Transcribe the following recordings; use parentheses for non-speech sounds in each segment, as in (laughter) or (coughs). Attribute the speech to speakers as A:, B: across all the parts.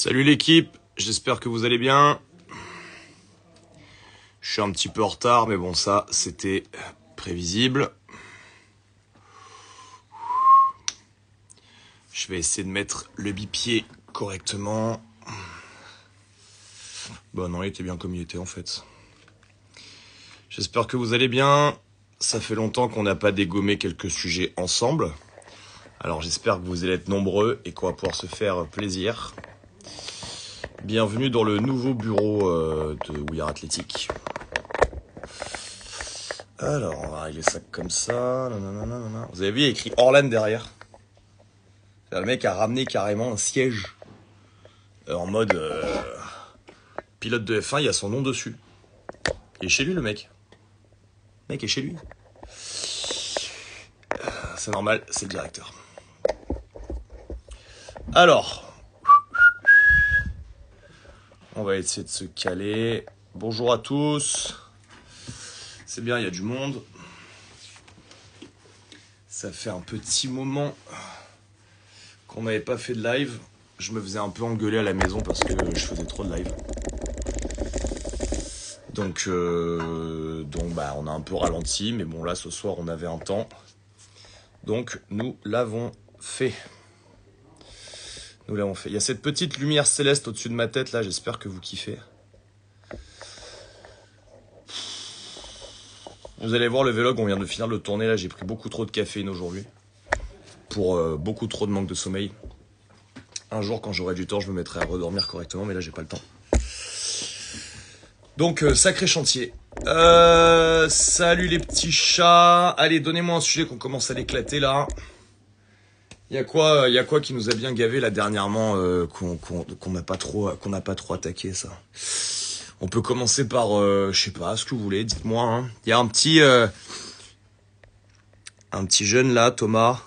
A: Salut l'équipe, j'espère que vous allez bien. Je suis un petit peu en retard, mais bon ça c'était prévisible. Je vais essayer de mettre le bipied correctement. Bon non, il était bien comme il était en fait. J'espère que vous allez bien. Ça fait longtemps qu'on n'a pas dégommé quelques sujets ensemble. Alors j'espère que vous allez être nombreux et qu'on va pouvoir se faire plaisir. Bienvenue dans le nouveau bureau euh, de We Are Athletic. Alors, on va régler ça comme ça. Vous avez vu, il y a écrit Orlan derrière. Le mec a ramené carrément un siège euh, en mode euh, pilote de F1, il y a son nom dessus. Il est chez lui, le mec. Le mec est chez lui. C'est normal, c'est le directeur. Alors, on va essayer de se caler. Bonjour à tous. C'est bien, il y a du monde. Ça fait un petit moment qu'on n'avait pas fait de live. Je me faisais un peu engueuler à la maison parce que je faisais trop de live. Donc, euh, donc bah, on a un peu ralenti, mais bon là ce soir on avait un temps. Donc nous l'avons fait. Nous l'avons fait. Il y a cette petite lumière céleste au-dessus de ma tête là, j'espère que vous kiffez. Vous allez voir le vlog, on vient de finir de le tourner là, j'ai pris beaucoup trop de caféine aujourd'hui. Pour euh, beaucoup trop de manque de sommeil. Un jour quand j'aurai du temps, je me mettrai à redormir correctement, mais là j'ai pas le temps. Donc euh, sacré chantier. Euh, salut les petits chats. Allez, donnez-moi un sujet qu'on commence à l'éclater là. Il y a quoi, il y a quoi qui nous a bien gavé là dernièrement euh, qu'on n'a pas trop, qu'on n'a pas trop attaqué ça. On peut commencer par, euh, je sais pas, ce que vous voulez, dites-moi. Hein. Il y a un petit, euh, un petit jeune là, Thomas,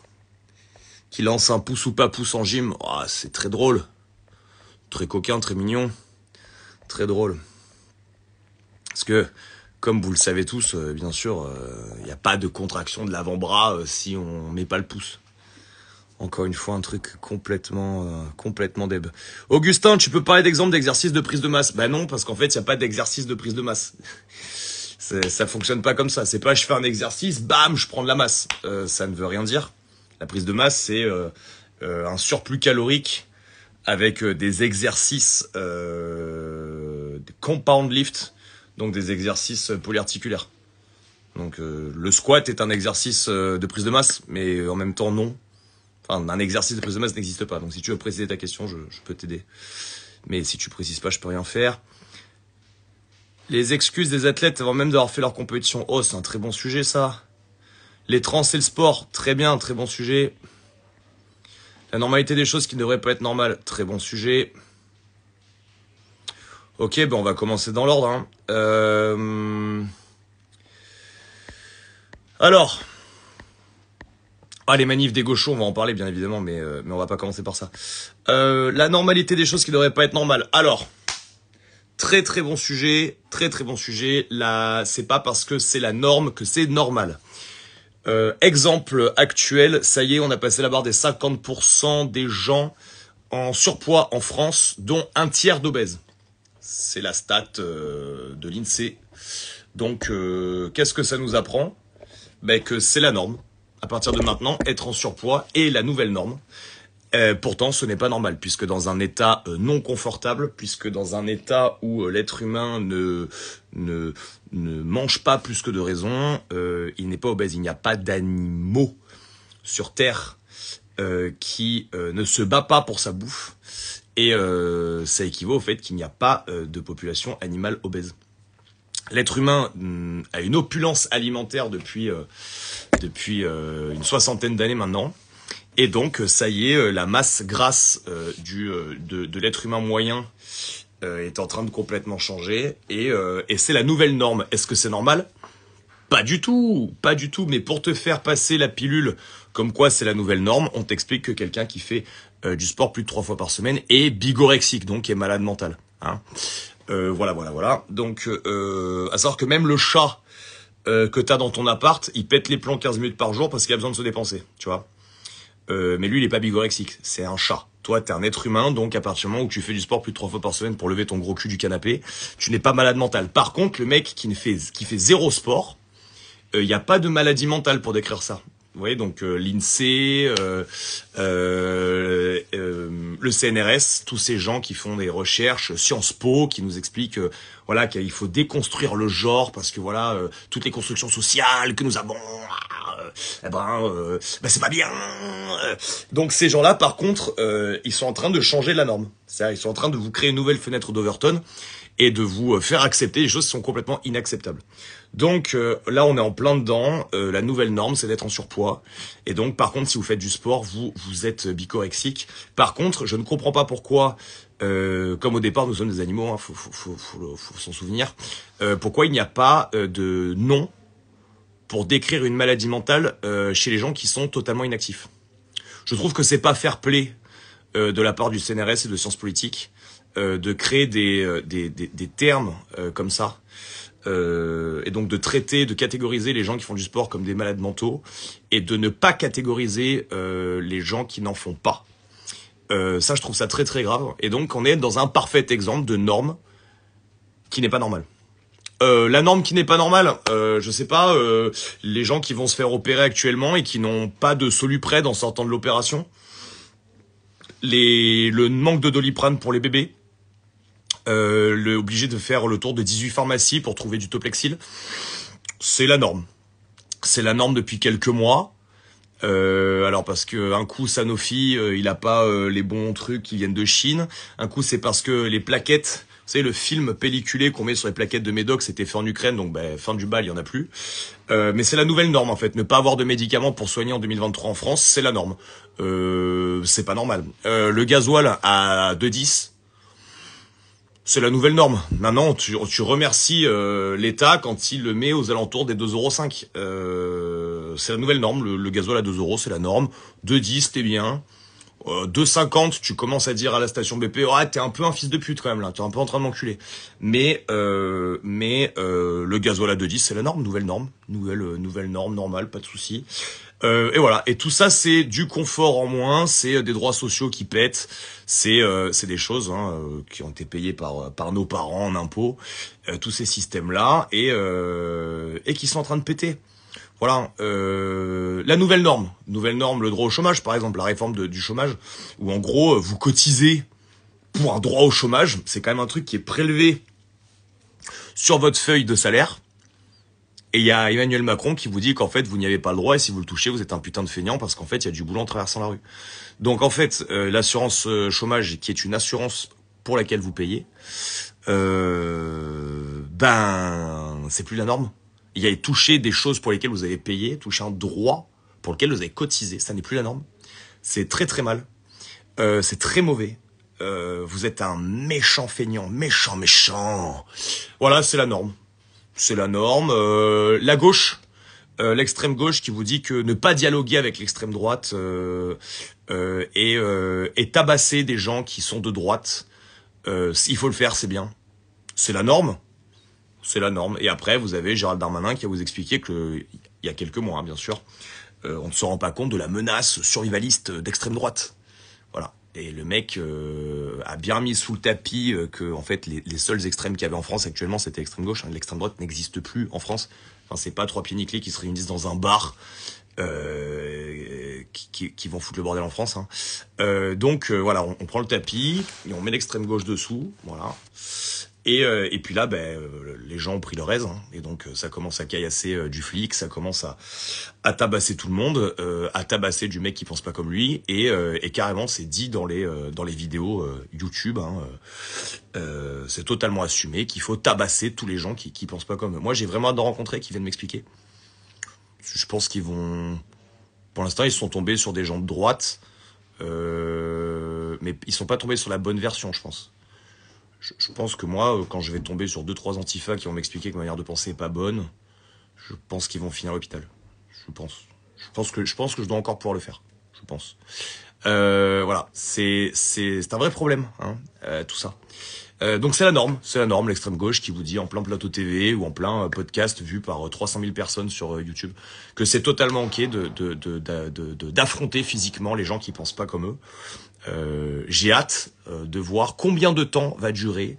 A: qui lance un pouce ou pas pouce en gym. Ah, c'est très drôle, très coquin, très mignon, très drôle. Parce que, comme vous le savez tous, euh, bien sûr, il n'y a pas de contraction de l'avant-bras si on met pas le pouce. Encore une fois, un truc complètement, euh, complètement Augustin, tu peux parler d'exemple d'exercice de prise de masse Bah non, parce qu'en fait, il n'y a pas d'exercice de prise de masse. (laughs) ça fonctionne pas comme ça. C'est pas je fais un exercice, bam, je prends de la masse. Euh, ça ne veut rien dire. La prise de masse, c'est euh, un surplus calorique avec des exercices compound lift, donc des exercices polyarticulaires. Donc le squat est un exercice de prise de masse, mais en même temps non, un exercice de prise n'existe pas. Donc si tu veux préciser ta question, je, peux t'aider. Mais si tu précises pas, je peux rien faire. Les excuses des athlètes avant même d'avoir fait leur compétition. Oh, c'est un très bon sujet, ça. Les trans et le sport. Très bien, très bon sujet. La normalité des choses qui ne devraient pas être normales. Très bon sujet. Ok, ben on va commencer dans l'ordre. Hein. Euh, alors, ah, les manifs des gauchos, on va en parler bien évidemment, mais, euh, mais on va pas commencer par ça. Euh, la normalité des choses qui ne devraient pas être normales. Alors, très très bon sujet, très très bon sujet. Là, c'est pas parce que c'est la norme que c'est normal. Euh, exemple actuel, ça y est, on a passé la barre des 50% des gens en surpoids en France, dont un tiers d'obèses. C'est la stat de l'INSEE. Donc, qu'est-ce que ça nous apprend ben, Que c'est la norme à partir de maintenant, être en surpoids est la nouvelle norme. Euh, pourtant, ce n'est pas normal, puisque dans un état euh, non confortable, puisque dans un état où euh, l'être humain ne, ne, ne, mange pas plus que de raison, il n'est pas obèse. Il n'y a pas d'animaux sur Terre qui ne se bat pas pour sa bouffe. Et ça équivaut au fait qu'il n'y a pas de population animale obèse. L'être humain hmm, a une opulence alimentaire depuis, euh, depuis euh, une soixantaine d'années maintenant. Et donc, euh, ça y est, la masse grasse du, de, de l'être humain moyen est en train de complètement changer. Et, et c'est la nouvelle norme. Est-ce que c'est normal Pas du tout, pas du tout. Mais pour te faire passer la pilule comme quoi c'est la nouvelle norme, on t'explique que quelqu'un qui fait du sport plus de trois fois par semaine est bigorexique, donc est malade mental. Hein euh, voilà, voilà, voilà. Donc, euh, à savoir que même le chat euh, que t'as dans ton appart, il pète les plombs 15 minutes par jour parce qu'il a besoin de se dépenser, tu vois. mais lui, il est pas bigorexique, c'est un chat. Toi, t'es un être humain, donc à partir du moment où tu fais du sport plus de trois fois par semaine pour lever ton gros cul du canapé, tu n'es pas malade mental. Par contre, le mec qui ne fait qui fait zéro sport, il euh, n'y a pas de maladie mentale pour décrire ça. Vous voyez, donc euh, l'INSEE, euh, euh, le CNRS, tous ces gens qui font des recherches, Sciences Po, qui nous expliquent voilà qu'il faut déconstruire le genre parce que voilà toutes les constructions sociales que nous avons, ah, eh ben, ben, c'est pas bien. Donc ces gens-là, par contre, ils sont en train de changer la norme. cest ils sont en train de vous créer une nouvelle fenêtre d'Overton et de vous euh, faire accepter des choses qui sont complètement inacceptables. Donc euh, là, on est en plein dedans. Euh, la nouvelle norme, c'est d'être en surpoids. Et donc, par contre, si vous faites du sport, vous, vous êtes bicorexique. Par contre, je ne comprends pas pourquoi, comme au départ, nous sommes des animaux, il hein, faut, s'en souvenir, pourquoi il n'y a pas de nom pour décrire une maladie mentale chez les gens qui sont totalement inactifs. Je trouve que c'est pas fair play de la part du CNRS et de sciences politiques euh, de créer des, euh, termes euh, comme ça. et donc de traiter, de catégoriser les gens qui font du sport comme des malades mentaux, et de ne pas catégoriser les gens qui n'en font pas. ça, je trouve ça très très grave. Et donc, on est dans un parfait exemple de norme qui n'est pas normale. la norme qui n'est pas normale, je sais pas, les gens qui vont se faire opérer actuellement et qui n'ont pas de soluprède en sortant de l'opération, le manque de doliprane pour les bébés, euh, le, obligé de faire le tour de 18 pharmacies pour trouver du Toplexil. C'est la norme. C'est la norme depuis quelques mois. Euh, alors parce que un coup Sanofi, euh, il a pas euh, les bons trucs qui viennent de Chine. Un coup c'est parce que les plaquettes, vous savez le film pelliculé qu'on met sur les plaquettes de Médoc, c'était fait en Ukraine, donc ben, fin du bal, il y en a plus. mais c'est la nouvelle norme en fait. Ne pas avoir de médicaments pour soigner en 2023 en France, c'est la norme. c'est pas normal. le gasoil à 2,10 c'est la nouvelle norme. Maintenant, tu, tu remercies euh, l'État quand il le met aux alentours des 2,05 Euh, c'est la nouvelle norme. Le, le gasoil à 2 euros, c'est la norme. 2,10, t'es bien. 2,50, euh, tu commences à dire à la station BP, ouais, ah, t'es un peu un fils de pute quand même là, t'es un peu en train de m'enculer. Mais euh, mais euh, le gasoil à 2,10, c'est la norme, nouvelle norme, nouvelle euh, nouvelle norme normale, pas de souci. Euh, et voilà. Et tout ça, c'est du confort en moins, c'est des droits sociaux qui pètent, c'est c'est des choses hein, qui ont été payées par par nos parents en impôts, tous ces systèmes là, et et qui sont en train de péter. Voilà, euh, la nouvelle norme, nouvelle norme, le droit au chômage, par exemple, la réforme du chômage, où en gros, euh, vous cotisez pour un droit au chômage, c'est quand même un truc qui est prélevé sur votre feuille de salaire. Et il y a Emmanuel Macron qui vous dit qu'en fait, vous n'y avez pas le droit et si vous le touchez, vous êtes un putain de feignant parce qu'en fait, il y a du boulot en traversant la rue. Donc en fait, euh, l'assurance chômage, qui est une assurance pour laquelle vous payez, ben, c'est plus la norme. Il y avez touché des choses pour lesquelles vous avez payé, touché un droit pour lequel vous avez cotisé. Ça n'est plus la norme. C'est très très mal. Euh, c'est très mauvais. Euh, vous êtes un méchant feignant, méchant, méchant. Voilà, c'est la norme. C'est la norme. Euh, la gauche, l'extrême gauche qui vous dit que ne pas dialoguer avec l'extrême droite et, et, tabasser des gens qui sont de droite, s'il faut le faire, c'est bien. C'est la norme c'est la norme. Et après, vous avez Gérald Darmanin qui a vous expliqué que, il y a quelques mois, hein, bien sûr, euh, on ne se rend pas compte de la menace survivaliste d'extrême droite. Voilà. Et le mec euh, a bien mis sous le tapis euh, que, en fait, les, seuls extrêmes qu'il y avait en France actuellement, c'était l'extrême gauche. Hein. L'extrême droite n'existe plus en France. Enfin, c'est pas trois pieds nickelés qui se réunissent dans un bar qui, qui, vont foutre le bordel en France. Hein. donc voilà, on, on, prend le tapis et on met l'extrême gauche dessous. Voilà. Euh, et, puis là, ben, euh, les gens ont pris leur aise, et donc euh, ça commence à caillasser du flic, ça commence à, tabasser tout le monde, à tabasser du mec qui pense pas comme lui, et, carrément c'est dit dans les dans les vidéos YouTube, hein, c'est totalement assumé qu'il faut tabasser tous les gens qui qui pensent pas comme. Moi, j'ai vraiment hâte de rencontrer qui viennent m'expliquer. Je pense qu'ils vont, pour l'instant, ils sont tombés sur des gens de droite, mais ils sont pas tombés sur la bonne version, je pense je, pense que moi, euh, quand je vais tomber sur deux trois antifas qui vont m'expliquer que ma manière de penser est pas bonne, je pense qu'ils vont finir à l'hôpital. Je pense. Je pense que je pense que je dois encore pouvoir le faire. Je pense. Euh, voilà, c'est c'est un vrai problème, hein, euh, tout ça. donc c'est la norme, c'est la norme, l'extrême gauche qui vous dit en plein plateau TV ou en plein podcast vu par 300 000 personnes sur YouTube que c'est totalement ok de d'affronter physiquement les gens qui pensent pas comme eux. Euh, j'ai hâte euh, de voir combien de temps va durer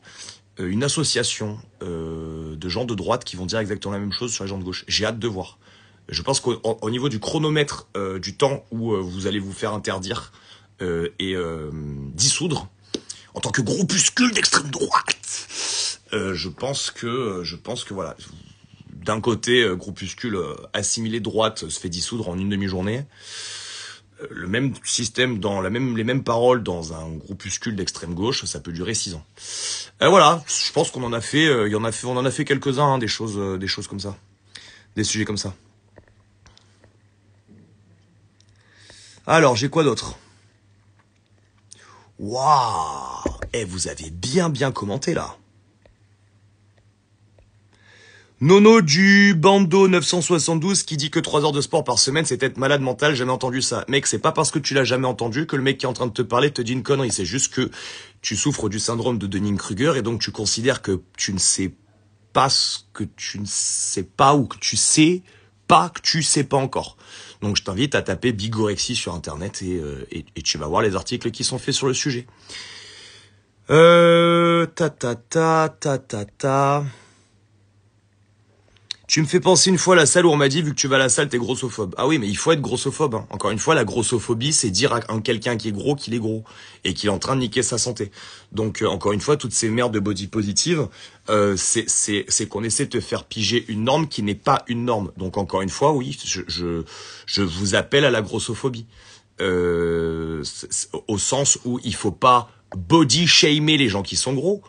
A: euh, une association de gens de droite qui vont dire exactement la même chose sur les gens de gauche. J'ai hâte de voir. Je pense qu'au niveau du chronomètre du temps où vous allez vous faire interdire et dissoudre, en tant que groupuscule d'extrême droite, je pense que je pense que voilà, d'un côté, groupuscule assimilé droite se fait dissoudre en une demi-journée le même système, dans la même, les mêmes paroles dans un groupuscule d'extrême gauche, ça peut durer six ans. Euh, voilà, je pense qu'on en a fait, euh, il y en a fait, on en a fait quelques-uns hein, des choses, euh, des choses comme ça, des sujets comme ça. Alors, j'ai quoi d'autre Waouh et eh, vous avez bien bien commenté là. Nono du bandeau 972 qui dit que 3 heures de sport par semaine, c'est être malade mental, jamais entendu ça. Mec, c'est pas parce que tu l'as jamais entendu que le mec qui est en train de te parler te dit une connerie. C'est juste que tu souffres du syndrome de Dunning-Kruger et donc tu considères que tu ne sais pas ce que tu ne sais pas ou que tu sais pas que tu sais pas encore. Donc je t'invite à taper bigorexie sur internet et, euh, tu vas voir les articles qui sont faits sur le sujet. Euh, ta ta ta ta ta ta. Tu me fais penser une fois à la salle où on m'a dit, vu que tu vas à la salle, t'es grossophobe. Ah oui, mais il faut être grossophobe. Hein. Encore une fois, la grossophobie, c'est dire à quelqu'un qui est gros qu'il est gros et qu'il est en train de niquer sa santé. Donc, euh, encore une fois, toutes ces merdes de body positive, euh, c'est qu'on essaie de te faire piger une norme qui n'est pas une norme. Donc, encore une fois, oui, je, je, je vous appelle à la grossophobie. Euh, au sens où il faut pas body shamer les gens qui sont gros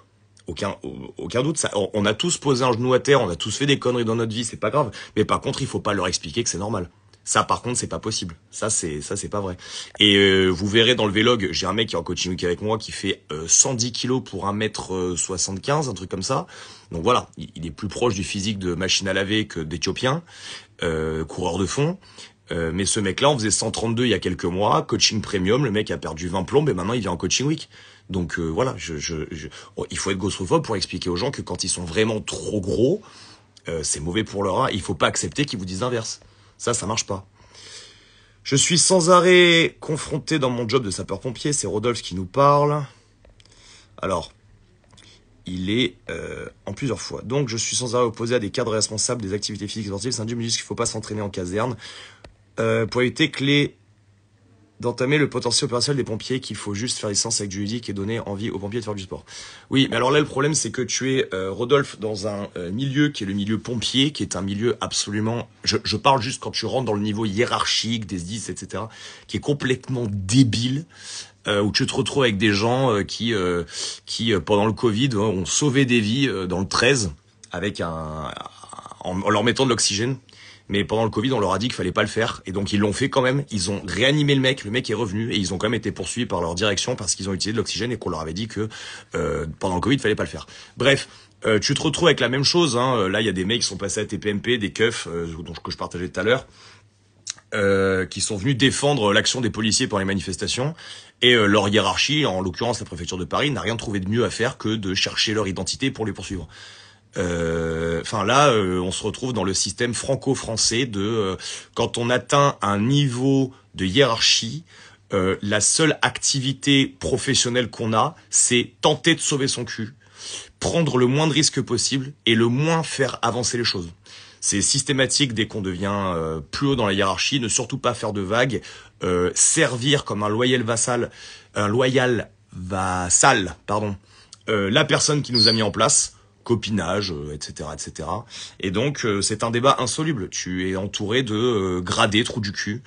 A: aucun, aucun doute. Ça, on a tous posé un genou à terre, on a tous fait des conneries dans notre vie, c'est pas grave. Mais par contre, il faut pas leur expliquer que c'est normal. Ça, par contre, c'est pas possible. Ça, c'est ça, c'est pas vrai. Et euh, vous verrez dans le vlog, j'ai un mec qui est en coaching week avec moi qui fait 110 euh, kilos pour 1m75, euh, un truc comme ça. Donc voilà, il, est plus proche du physique de machine à laver que d'Éthiopien, coureur de fond. mais ce mec-là, on faisait 132 il y a quelques mois, coaching premium, le mec a perdu 20 plombes et maintenant il vient en coaching week. Donc euh, voilà, oh, il faut être gaussophobe pour expliquer aux gens que quand ils sont vraiment trop gros, euh, c'est mauvais pour leur âge. Il faut pas accepter qu'ils vous disent l'inverse. Ça, ça marche pas. Je suis sans arrêt confronté dans mon job de sapeur-pompier. C'est Rodolphe qui nous parle. Alors, il est euh, en plusieurs fois. Donc, je suis sans arrêt opposé à des cadres responsables des activités physiques et sportives. C'est un dieu me qu'il ne faut pas s'entraîner en caserne. pour éviter que les d'entamer le potentiel opérationnel des pompiers, qu'il faut juste faire licence avec du ludique et donner envie aux pompiers de faire du sport. Oui, mais alors là, le problème, c'est que tu es, euh, Rodolphe, dans un euh, milieu qui est le milieu pompier, qui est un milieu absolument... Je, je, parle juste quand tu rentres dans le niveau hiérarchique des 10, etc., qui est complètement débile. Euh, où tu te retrouves avec des gens qui, qui pendant le Covid, ont sauvé des vies dans le 13 avec un, en leur mettant de l'oxygène. Mais pendant le Covid, on leur a dit qu'il fallait pas le faire. Et donc, ils l'ont fait quand même. Ils ont réanimé le mec. Le mec est revenu et ils ont quand même été poursuivis par leur direction parce qu'ils ont utilisé de l'oxygène et qu'on leur avait dit que euh, pendant le Covid, il fallait pas le faire. Bref. Euh, tu te retrouves avec la même chose. Hein. Là, il y a des mecs qui sont passés à TPMP, des keufs euh, que je partageais tout à l'heure, qui sont venus défendre l'action des policiers pendant les manifestations. Et leur hiérarchie, en l'occurrence la préfecture de Paris, n'a rien trouvé de mieux à faire que de chercher leur identité pour les poursuivre. Euh, enfin là, euh, on se retrouve dans le système franco-français de euh, quand on atteint un niveau de hiérarchie, la seule activité professionnelle qu'on a, c'est tenter de sauver son cul, prendre le moins de risques possible et le moins faire avancer les choses. C'est systématique dès qu'on devient plus haut dans la hiérarchie, ne surtout pas faire de vagues, servir comme un loyal vassal, un loyal vassal, pardon, la personne qui nous a mis en place, copinage, etc., euh, etc. Et donc euh, c'est un débat insoluble. Tu es entouré de euh, gradés, trous du cul,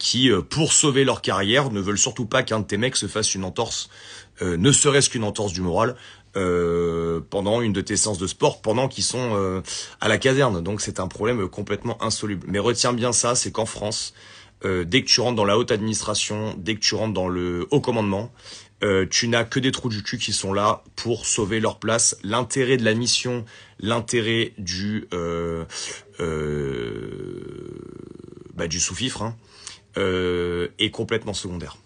A: qui, pour sauver leur carrière, ne veulent surtout pas qu'un de tes mecs se fasse une entorse, ne serait-ce qu'une entorse du moral, pendant une de tes séances de sport, pendant qu'ils sont à la caserne. Donc c'est un problème complètement insoluble. Mais retiens bien ça, c'est qu'en France, dès que tu rentres dans la haute administration, dès que tu rentres dans le haut commandement, euh, tu n'as que des trous du cul qui sont là pour sauver leur place. L'intérêt de la mission, l'intérêt du euh, euh bah, du sous-fifre hein, euh, est complètement secondaire.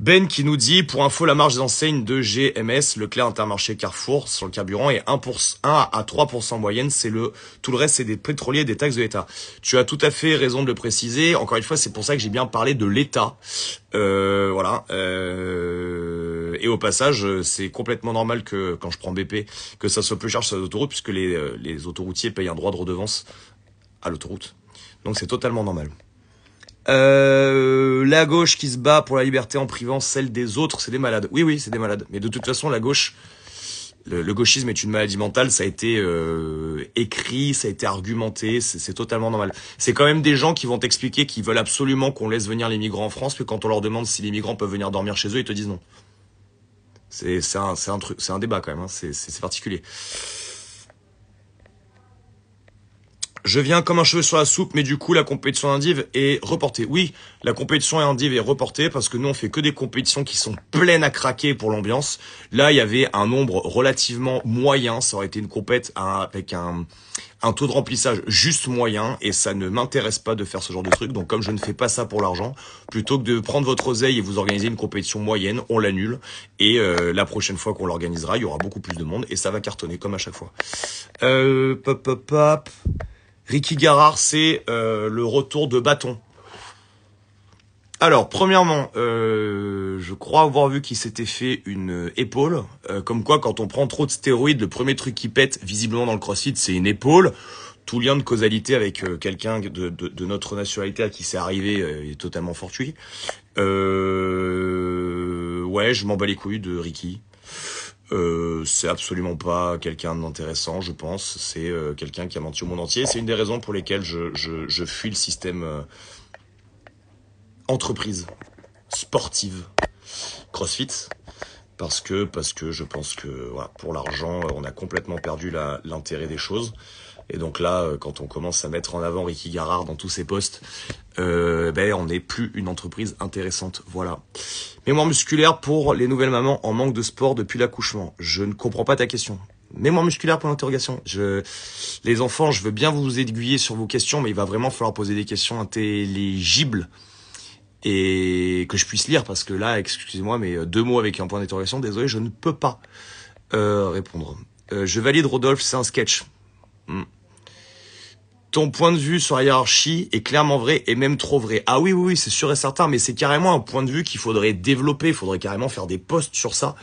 A: Ben qui nous dit, pour info, la marge des enseignes de GMS, le clair Intermarché, Carrefour, sur le carburant est 1, pour, à 3% moyenne. C'est le, tout le reste, c'est des pétroliers et des taxes de l'État. Tu as tout à fait raison de le préciser. Encore une fois, c'est pour ça que j'ai bien parlé de l'État. Euh, voilà. Euh, et au passage, c'est complètement normal que, quand je prends BP, que ça soit plus cher sur les autoroutes, puisque les, euh, les autoroutiers payent un droit de redevance à l'autoroute. Donc c'est totalement normal. Euh, la gauche qui se bat pour la liberté en privant celle des autres, c'est des malades. Oui, oui, c'est des malades. Mais de toute façon, la gauche, le, gauchisme est une maladie mentale. Ça a été euh, écrit, ça a été argumenté. C'est totalement normal. C'est quand même des gens qui vont t'expliquer qu'ils veulent absolument qu'on laisse venir les migrants en France, puis quand on leur demande si les migrants peuvent venir dormir chez eux, ils te disent non. C'est un, un, truc, c'est un débat quand même. Hein. C'est particulier. Je viens comme un cheveu sur la soupe, mais du coup, la compétition indive est reportée. Oui, la compétition indive est reportée parce que nous, on fait que des compétitions qui sont pleines à craquer pour l'ambiance. Là, il y avait un nombre relativement moyen. Ça aurait été une compète avec un, taux de remplissage juste moyen et ça ne m'intéresse pas de faire ce genre de truc. Donc comme je ne fais pas ça pour l'argent, plutôt que de prendre votre oseille et vous organiser une compétition moyenne, on l'annule et euh, la prochaine fois qu'on l'organisera, il y aura beaucoup plus de monde et ça va cartonner comme à chaque fois. Euh, pop, pop, pop. Ricky Garrard, c'est euh, le retour de bâton. Alors, premièrement, euh, je crois avoir vu qu'il s'était fait une euh, épaule. comme quoi, quand on prend trop de stéroïdes, le premier truc qui pète, visiblement dans le crossfit, c'est une épaule. Tout lien de causalité avec quelqu'un de, de, notre nationalité à qui c'est arrivé est totalement fortuit. ouais, je m'en bats les couilles de Ricky. Euh, c'est absolument pas quelqu'un d'intéressant, je pense. C'est euh, quelqu'un qui a menti au monde entier. C'est une des raisons pour lesquelles je, je, fuis le système euh, entreprise, sportive, crossfit. Parce que, parce que je pense que voilà, pour l'argent, on a complètement perdu l'intérêt des choses. Et donc là, euh, quand on commence à mettre en avant Ricky Garard dans tous ses postes, euh, ben, on n'est plus une entreprise intéressante. Voilà. Mémoire musculaire pour les nouvelles mamans en manque de sport depuis l'accouchement. Je ne comprends pas ta question. Mémoire musculaire pour l'interrogation. Je... Les enfants, je veux bien vous aiguiller sur vos questions, mais il va vraiment falloir poser des questions intelligibles et que je puisse lire, parce que là, excusez-moi, mais euh, deux mots avec un point d'interrogation, désolé, je ne peux pas répondre. je valide Rodolphe, c'est un sketch. Hmm ton point de vue sur la hiérarchie est clairement vrai et même trop vrai. Ah oui, oui, oui, c'est sûr et certain, mais c'est carrément un point de vue qu'il faudrait développer, il faudrait carrément faire des postes sur ça.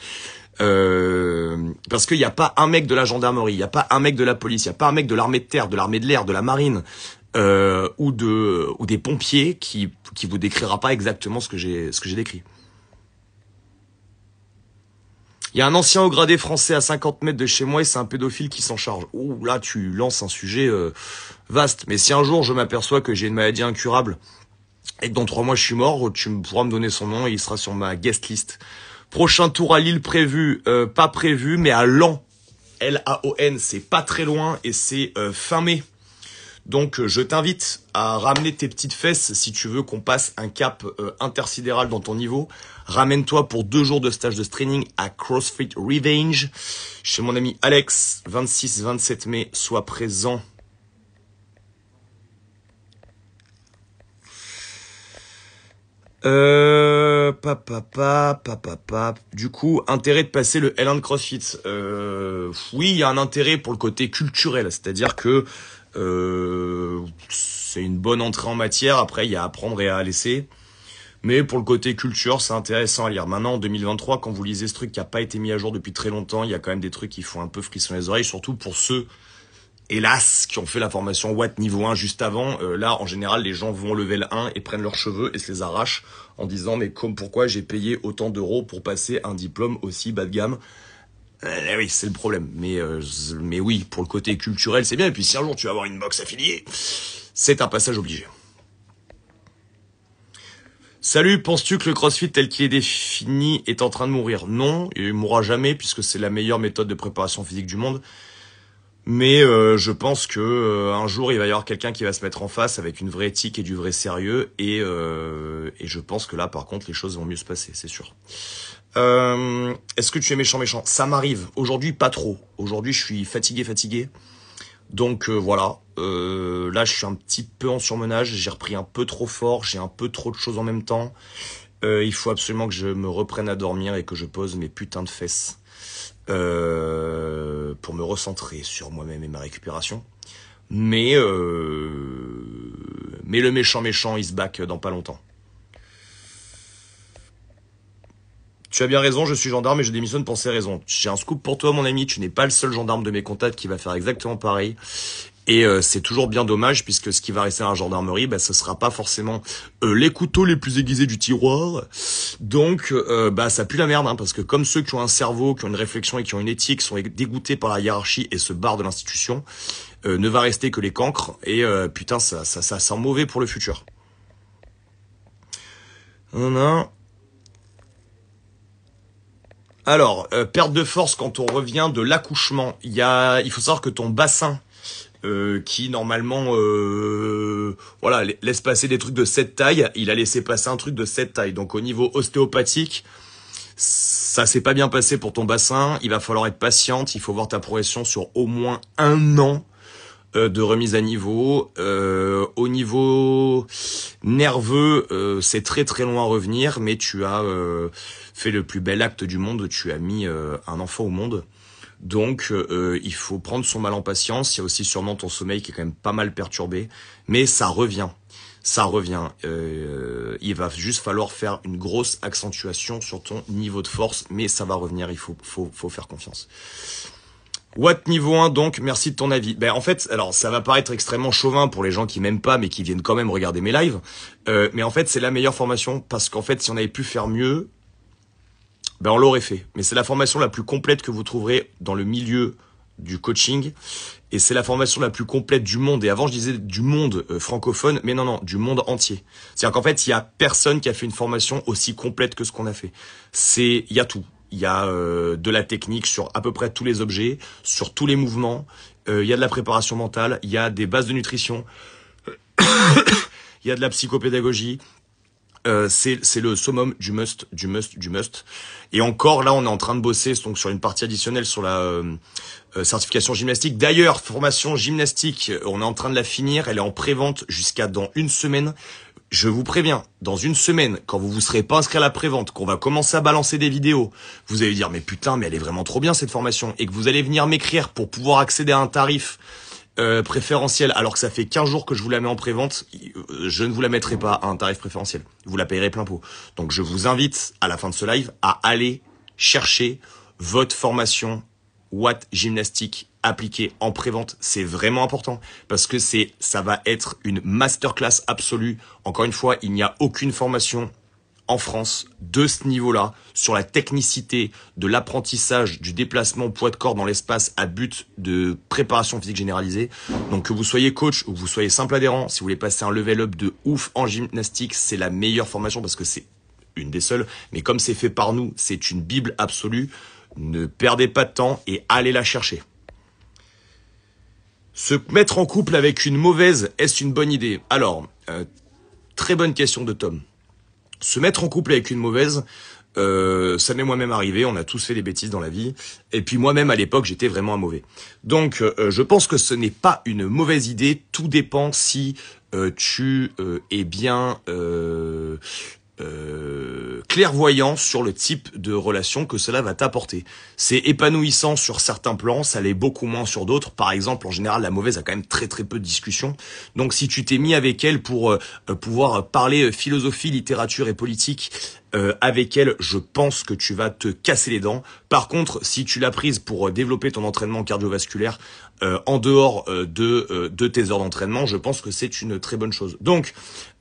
A: Euh, parce qu'il n'y a pas un mec de la gendarmerie, il n'y a pas un mec de la police, il n'y a pas un mec de l'armée de terre, de l'armée de l'air, de la marine euh, ou de ou des pompiers qui qui vous décrira pas exactement ce que j'ai ce que j'ai décrit. Il y a un ancien haut gradé français à 50 mètres de chez moi et c'est un pédophile qui s'en charge. Ouh, là, tu lances un sujet euh, vaste. Mais si un jour je m'aperçois que j'ai une maladie incurable et que dans trois mois je suis mort, tu pourras me donner son nom et il sera sur ma guest list. Prochain tour à Lille prévu, euh, pas prévu, mais à Lan. L-A-O-N, c'est pas très loin et c'est euh, fin mai. Donc euh, je t'invite à ramener tes petites fesses si tu veux qu'on passe un cap euh, intersidéral dans ton niveau. Ramène-toi pour deux jours de stage de training à CrossFit Revenge chez mon ami Alex, 26-27 mai, sois présent. Euh, papa, Du coup, intérêt de passer le L1 de CrossFit. Euh, oui, il y a un intérêt pour le côté culturel, c'est-à-dire que euh, c'est une bonne entrée en matière. Après, il y a à apprendre et à laisser. Mais pour le côté culture, c'est intéressant à lire. Maintenant, en 2023, quand vous lisez ce truc qui n'a pas été mis à jour depuis très longtemps, il y a quand même des trucs qui font un peu frissonner les oreilles, surtout pour ceux, hélas, qui ont fait la formation Watt niveau 1 juste avant. Euh, là, en général, les gens vont lever level 1 et prennent leurs cheveux et se les arrachent en disant mais comme, pourquoi j'ai payé autant d'euros pour passer un diplôme aussi bas de gamme euh, oui, c'est le problème. Mais, euh, mais oui, pour le côté culturel, c'est bien. Et puis si un jour tu vas avoir une box affiliée, c'est un passage obligé. Salut, penses-tu que le crossfit tel qu'il est défini est en train de mourir Non, il mourra jamais puisque c'est la meilleure méthode de préparation physique du monde. Mais euh, je pense que un jour il va y avoir quelqu'un qui va se mettre en face avec une vraie éthique et du vrai sérieux et, et je pense que là par contre les choses vont mieux se passer, c'est sûr. Euh, est-ce que tu es méchant, méchant Ça m'arrive. Aujourd'hui, pas trop. Aujourd'hui, je suis fatigué, fatigué. Donc euh, voilà, euh, là je suis un petit peu en surmenage, j'ai repris un peu trop fort, j'ai un peu trop de choses en même temps. il faut absolument que je me reprenne à dormir et que je pose mes putains de fesses pour me recentrer sur moi-même et ma récupération. Mais, mais le méchant méchant, il se back dans pas longtemps. Tu as bien raison, je suis gendarme et je démissionne pour ces raisons. J'ai un scoop pour toi, mon ami. Tu n'es pas le seul gendarme de mes contacts qui va faire exactement pareil. Et euh, c'est toujours bien dommage puisque ce qui va rester à la gendarmerie, bah, ce sera pas forcément euh, les couteaux les plus aiguisés du tiroir. Donc, euh, bah, ça pue la merde, hein, parce que comme ceux qui ont un cerveau, qui ont une réflexion et qui ont une éthique sont dégoûtés par la hiérarchie et se barrent de l'institution, ne va rester que les cancres. Et putain, ça, ça, sent mauvais pour le futur. Non, non. Alors, euh, perte de force quand on revient de l'accouchement. Il, il faut savoir que ton bassin, euh, qui normalement euh, voilà, laisse passer des trucs de cette taille, il a laissé passer un truc de cette taille. Donc au niveau ostéopathique, ça s'est pas bien passé pour ton bassin. Il va falloir être patiente. Il faut voir ta progression sur au moins un an de remise à niveau. au niveau nerveux, c'est très très loin à revenir, mais tu as fait le plus bel acte du monde, tu as mis euh, un enfant au monde. Donc, euh, il faut prendre son mal en patience. Il y a aussi sûrement ton sommeil qui est quand même pas mal perturbé, mais ça revient. Ça revient. Euh, il va juste falloir faire une grosse accentuation sur ton niveau de force, mais ça va revenir. Il faut, faut, faut faire confiance. What niveau 1, donc, merci de ton avis. Ben, en fait, alors, ça va paraître extrêmement chauvin pour les gens qui m'aiment pas, mais qui viennent quand même regarder mes lives. mais en fait, c'est la meilleure formation, parce qu'en fait, si on avait pu faire mieux, ben on l'aurait fait. Mais c'est la formation la plus complète que vous trouverez dans le milieu du coaching. Et c'est la formation la plus complète du monde. Et avant, je disais du monde euh, francophone, mais non, non, du monde entier. C'est-à-dire qu'en fait, il y a personne qui a fait une formation aussi complète que ce qu'on a fait. C'est, il y a tout. Il y a euh, de la technique sur à peu près tous les objets, sur tous les mouvements. Euh, il y a de la préparation mentale. Il y a des bases de nutrition. (coughs) Il y a de la psychopédagogie. Euh, c'est le summum du must, du must, du must. Et encore, là, on est en train de bosser donc sur une partie additionnelle sur la euh, euh, certification gymnastique. D'ailleurs, formation gymnastique, on est en train de la finir. Elle est en prévente jusqu'à dans une semaine. Je vous préviens, dans une semaine, quand vous vous serez pas inscrit à la prévente, qu'on va commencer à balancer des vidéos, vous allez dire mais putain, mais elle est vraiment trop bien cette formation, et que vous allez venir m'écrire pour pouvoir accéder à un tarif euh, préférentiel, alors que ça fait 15 jours que je vous la mets en prévente, euh, je ne vous la mettrai pas à un tarif préférentiel. Vous la payerez plein pot. Donc je vous invite à la fin de ce live à aller chercher votre formation Watt Gymnastique appliquée en prévente. C'est vraiment important parce que c'est ça va être une masterclass absolue. Encore une fois, il n'y a aucune formation en France de ce niveau-là sur la technicité de l'apprentissage du déplacement poids de corps dans l'espace à but de préparation physique généralisée. Donc que vous soyez coach ou que vous soyez simple adhérent, si vous voulez passer un level up de ouf en gymnastique, c'est la meilleure formation parce que c'est une des seules, mais comme c'est fait par nous, c'est une bible absolue. Ne perdez pas de temps et allez la chercher. Se mettre en couple avec une mauvaise, est-ce une bonne idée Alors, euh, très bonne question de Tom se mettre en couple avec une mauvaise, euh, ça m'est moi-même arrivé, on a tous fait des bêtises dans la vie, et puis moi-même à l'époque j'étais vraiment un mauvais. Donc euh, euh, je pense que ce n'est pas une mauvaise idée, tout dépend si tu es bien euh, clairvoyant sur le type de relation que cela va t'apporter. C'est épanouissant sur certains plans, ça l'est beaucoup moins sur d'autres. Par exemple, en général, la mauvaise a quand même très très peu de discussions. Donc si tu t'es mis avec elle pour euh, euh, pouvoir parler philosophie, littérature et politique euh, avec elle, je pense que tu vas te casser les dents. Par contre, si tu l'as prise pour euh, développer ton entraînement cardiovasculaire euh, en dehors de, de tes heures d'entraînement, je pense que c'est une très bonne chose. Donc,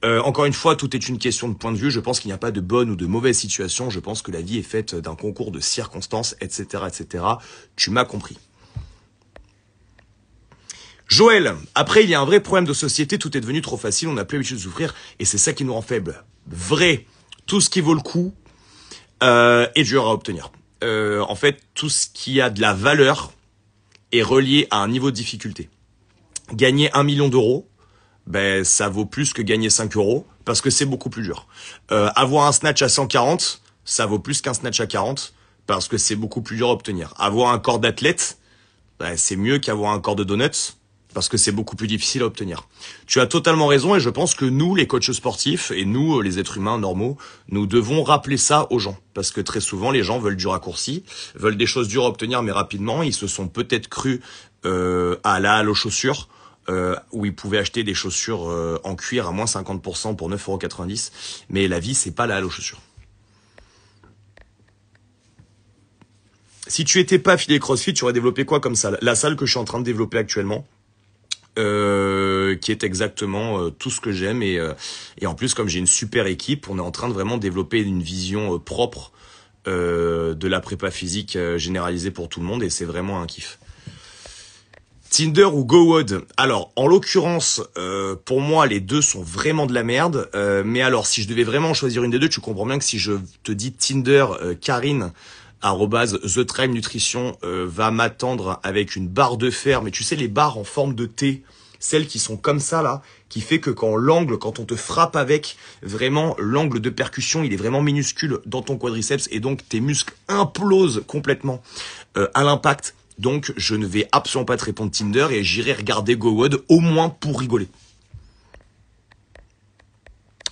A: encore une fois, tout est une question de point de vue. Je pense qu'il n'y a pas de bonne ou de mauvaise situation. Je pense que la vie est faite d'un concours de circonstances, etc., etc. Tu m'as compris. Joël, après il y a un vrai problème de société, tout est devenu trop facile, on n'a plus l'habitude de souffrir, et c'est ça qui nous rend faibles. Vrai tout ce qui vaut le coup euh, est dur à obtenir. Euh, en fait, tout ce qui a de la valeur est relié à un niveau de difficulté. Gagner un million d'euros, ben ça vaut plus que gagner 5 euros parce que c'est beaucoup plus dur. Euh, avoir un snatch à 140, ça vaut plus qu'un snatch à 40 parce que c'est beaucoup plus dur à obtenir. Avoir un corps d'athlète, ben, c'est mieux qu'avoir un corps de donuts parce que c'est beaucoup plus difficile à obtenir. Tu as totalement raison et je pense que nous, les coachs sportifs et nous, euh, les êtres humains normaux, nous devons rappeler ça aux gens parce que très souvent, les gens veulent du raccourci, veulent des choses dures à obtenir mais rapidement. Ils se sont peut-être crus euh, à la halle aux chaussures. Euh, où ils pouvaient acheter des chaussures en cuir à moins 50% pour 9,90€. Mais la vie, c'est pas la halle aux chaussures. Si tu étais pas filé CrossFit, tu aurais développé quoi comme salle La salle que je suis en train de développer actuellement, euh, qui est exactement euh, tout ce que j'aime euh, et, en plus comme j'ai une super équipe, on est en train de vraiment développer une vision propre de la prépa physique généralisée pour tout le monde et c'est vraiment un kiff. Tinder ou GoWood Alors, en l'occurrence, pour moi, les deux sont vraiment de la merde. mais alors, si je devais vraiment choisir une des deux, tu comprends bien que si je te dis Tinder, Karine, The Nutrition euh, va m'attendre avec une barre de fer, mais tu sais les barres en forme de T, celles qui sont comme ça là, qui fait que quand l'angle, quand on te frappe avec, vraiment l'angle de percussion, il est vraiment minuscule dans ton quadriceps et donc tes muscles implosent complètement euh, à l'impact. Donc je ne vais absolument pas te répondre Tinder et j'irai regarder GoWood au moins pour rigoler.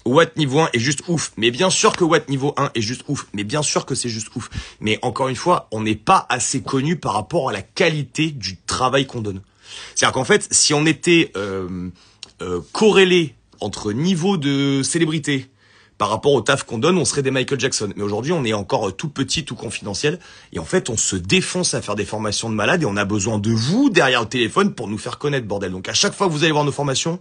A: Watt niveau 1 est juste ouf. Mais bien sûr que Watt niveau 1 est juste ouf. Mais bien sûr que c'est juste ouf. Mais encore une fois, on n'est pas assez connu par rapport à la qualité du travail qu'on donne. C'est-à-dire qu'en fait, si on était euh, euh, corrélé entre niveau de célébrité, par rapport au taf qu'on donne, on serait des Michael Jackson. Mais aujourd'hui, on est encore euh, tout petit, tout confidentiel. Et en fait, on se défonce à faire des formations de malades et on a besoin de vous derrière le téléphone pour nous faire connaître, bordel. Donc à chaque fois que vous allez voir nos formations,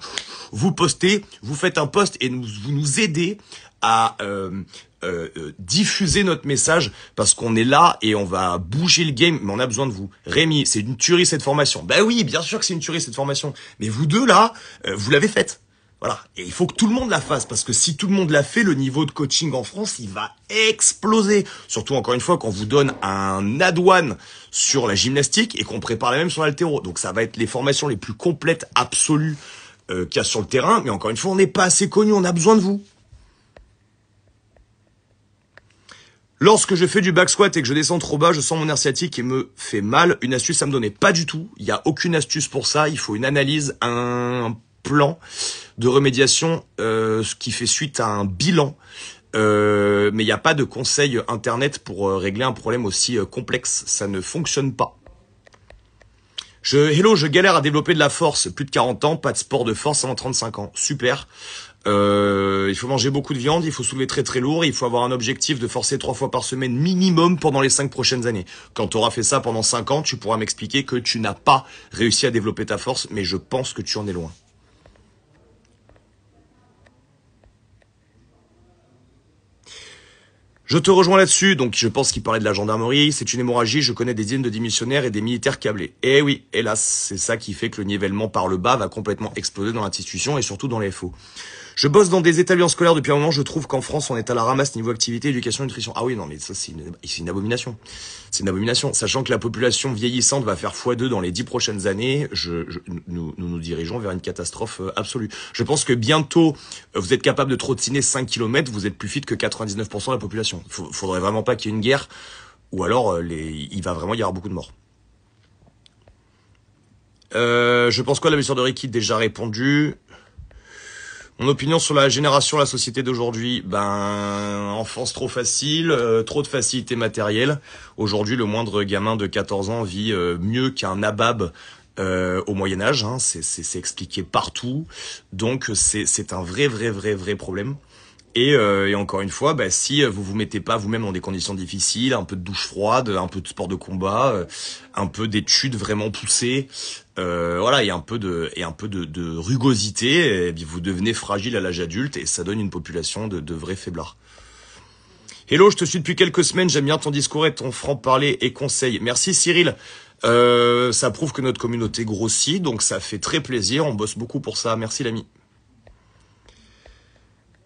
A: vous postez, vous faites un post et nous, vous nous aidez à euh, euh, diffuser notre message parce qu'on est là et on va bouger le game, mais on a besoin de vous. Rémi, c'est une tuerie cette formation. Bah oui, bien sûr que c'est une tuerie cette formation. Mais vous deux là, vous l'avez faite. Voilà. Et il faut que tout le monde la fasse, parce que si tout le monde la fait, le niveau de coaching en France, il va exploser. Surtout, encore une fois, qu'on vous donne un adouane sur la gymnastique et qu'on prépare la même sur l'altéro. Donc ça va être les formations les plus complètes, absolues, euh, qu'il y a sur le terrain. Mais encore une fois, on n'est pas assez connu, on a besoin de vous. Lorsque je fais du back squat et que je descends trop bas, je sens mon nerf sciatique et me fait mal. Une astuce à me donner Pas du tout. Il n'y a aucune astuce pour ça. Il faut une analyse, un plan de remédiation euh, ce qui fait suite à un bilan. Euh, mais il n'y a pas de conseil internet pour euh, régler un problème aussi complexe. Ça ne fonctionne pas. Je, hello, je galère à développer de la force. Plus de 40 ans, pas de sport de force avant 35 ans. Super. il faut manger beaucoup de viande, il faut soulever très très lourd, il faut avoir un objectif de forcer trois fois par semaine minimum pendant les cinq prochaines années. Quand tu auras fait ça pendant cinq ans, tu pourras m'expliquer que tu n'as pas réussi à développer ta force, mais je pense que tu en es loin. Je te rejoins là-dessus, donc je pense qu'il parlait de la gendarmerie, c'est une hémorragie, je connais des dizaines de démissionnaires et des militaires câblés. Eh oui, hélas, c'est ça qui fait que le nivellement par le bas va complètement exploser dans l'institution et surtout dans les faux. Je bosse dans des établissements scolaires depuis un moment. Je trouve qu'en France, on est à la ramasse niveau activité, éducation, nutrition. Ah oui, non, mais ça, c'est une, abomination. C'est une abomination. Sachant que la population vieillissante va faire x2 dans les dix prochaines années, je, nous, nous, dirigeons vers une catastrophe euh, absolue. Je pense que bientôt, euh, vous êtes capable de trottiner 5 km, vous êtes plus fit que 99% de la population. Il faudrait vraiment pas qu'il y ait une guerre, ou alors euh, les, il va vraiment y avoir beaucoup de morts. je pense quoi la mission de Ricky Déjà répondu. Mon opinion sur la génération, la société d'aujourd'hui, ben enfance trop facile, euh, trop de facilité matérielle. Aujourd'hui, le moindre gamin de 14 ans vit euh, mieux qu'un abab euh, au Moyen Âge. Hein, c'est expliqué partout. Donc c'est un vrai, vrai, vrai, vrai problème. Euh, et, encore une fois, bah, si vous vous mettez pas vous-même dans des conditions difficiles, un peu de douche froide, un peu de sport de combat, euh, un peu d'études vraiment poussées, euh, voilà, et un peu de et un peu de, rugosité, et eh vous devenez fragile à l'âge adulte et ça donne une population de, vrais faiblards. Hello, je te suis depuis quelques semaines, j'aime bien ton discours et ton franc-parler et conseils. Merci Cyril. Euh, ça prouve que notre communauté grossit, donc ça fait très plaisir, on bosse beaucoup pour ça. Merci l'ami.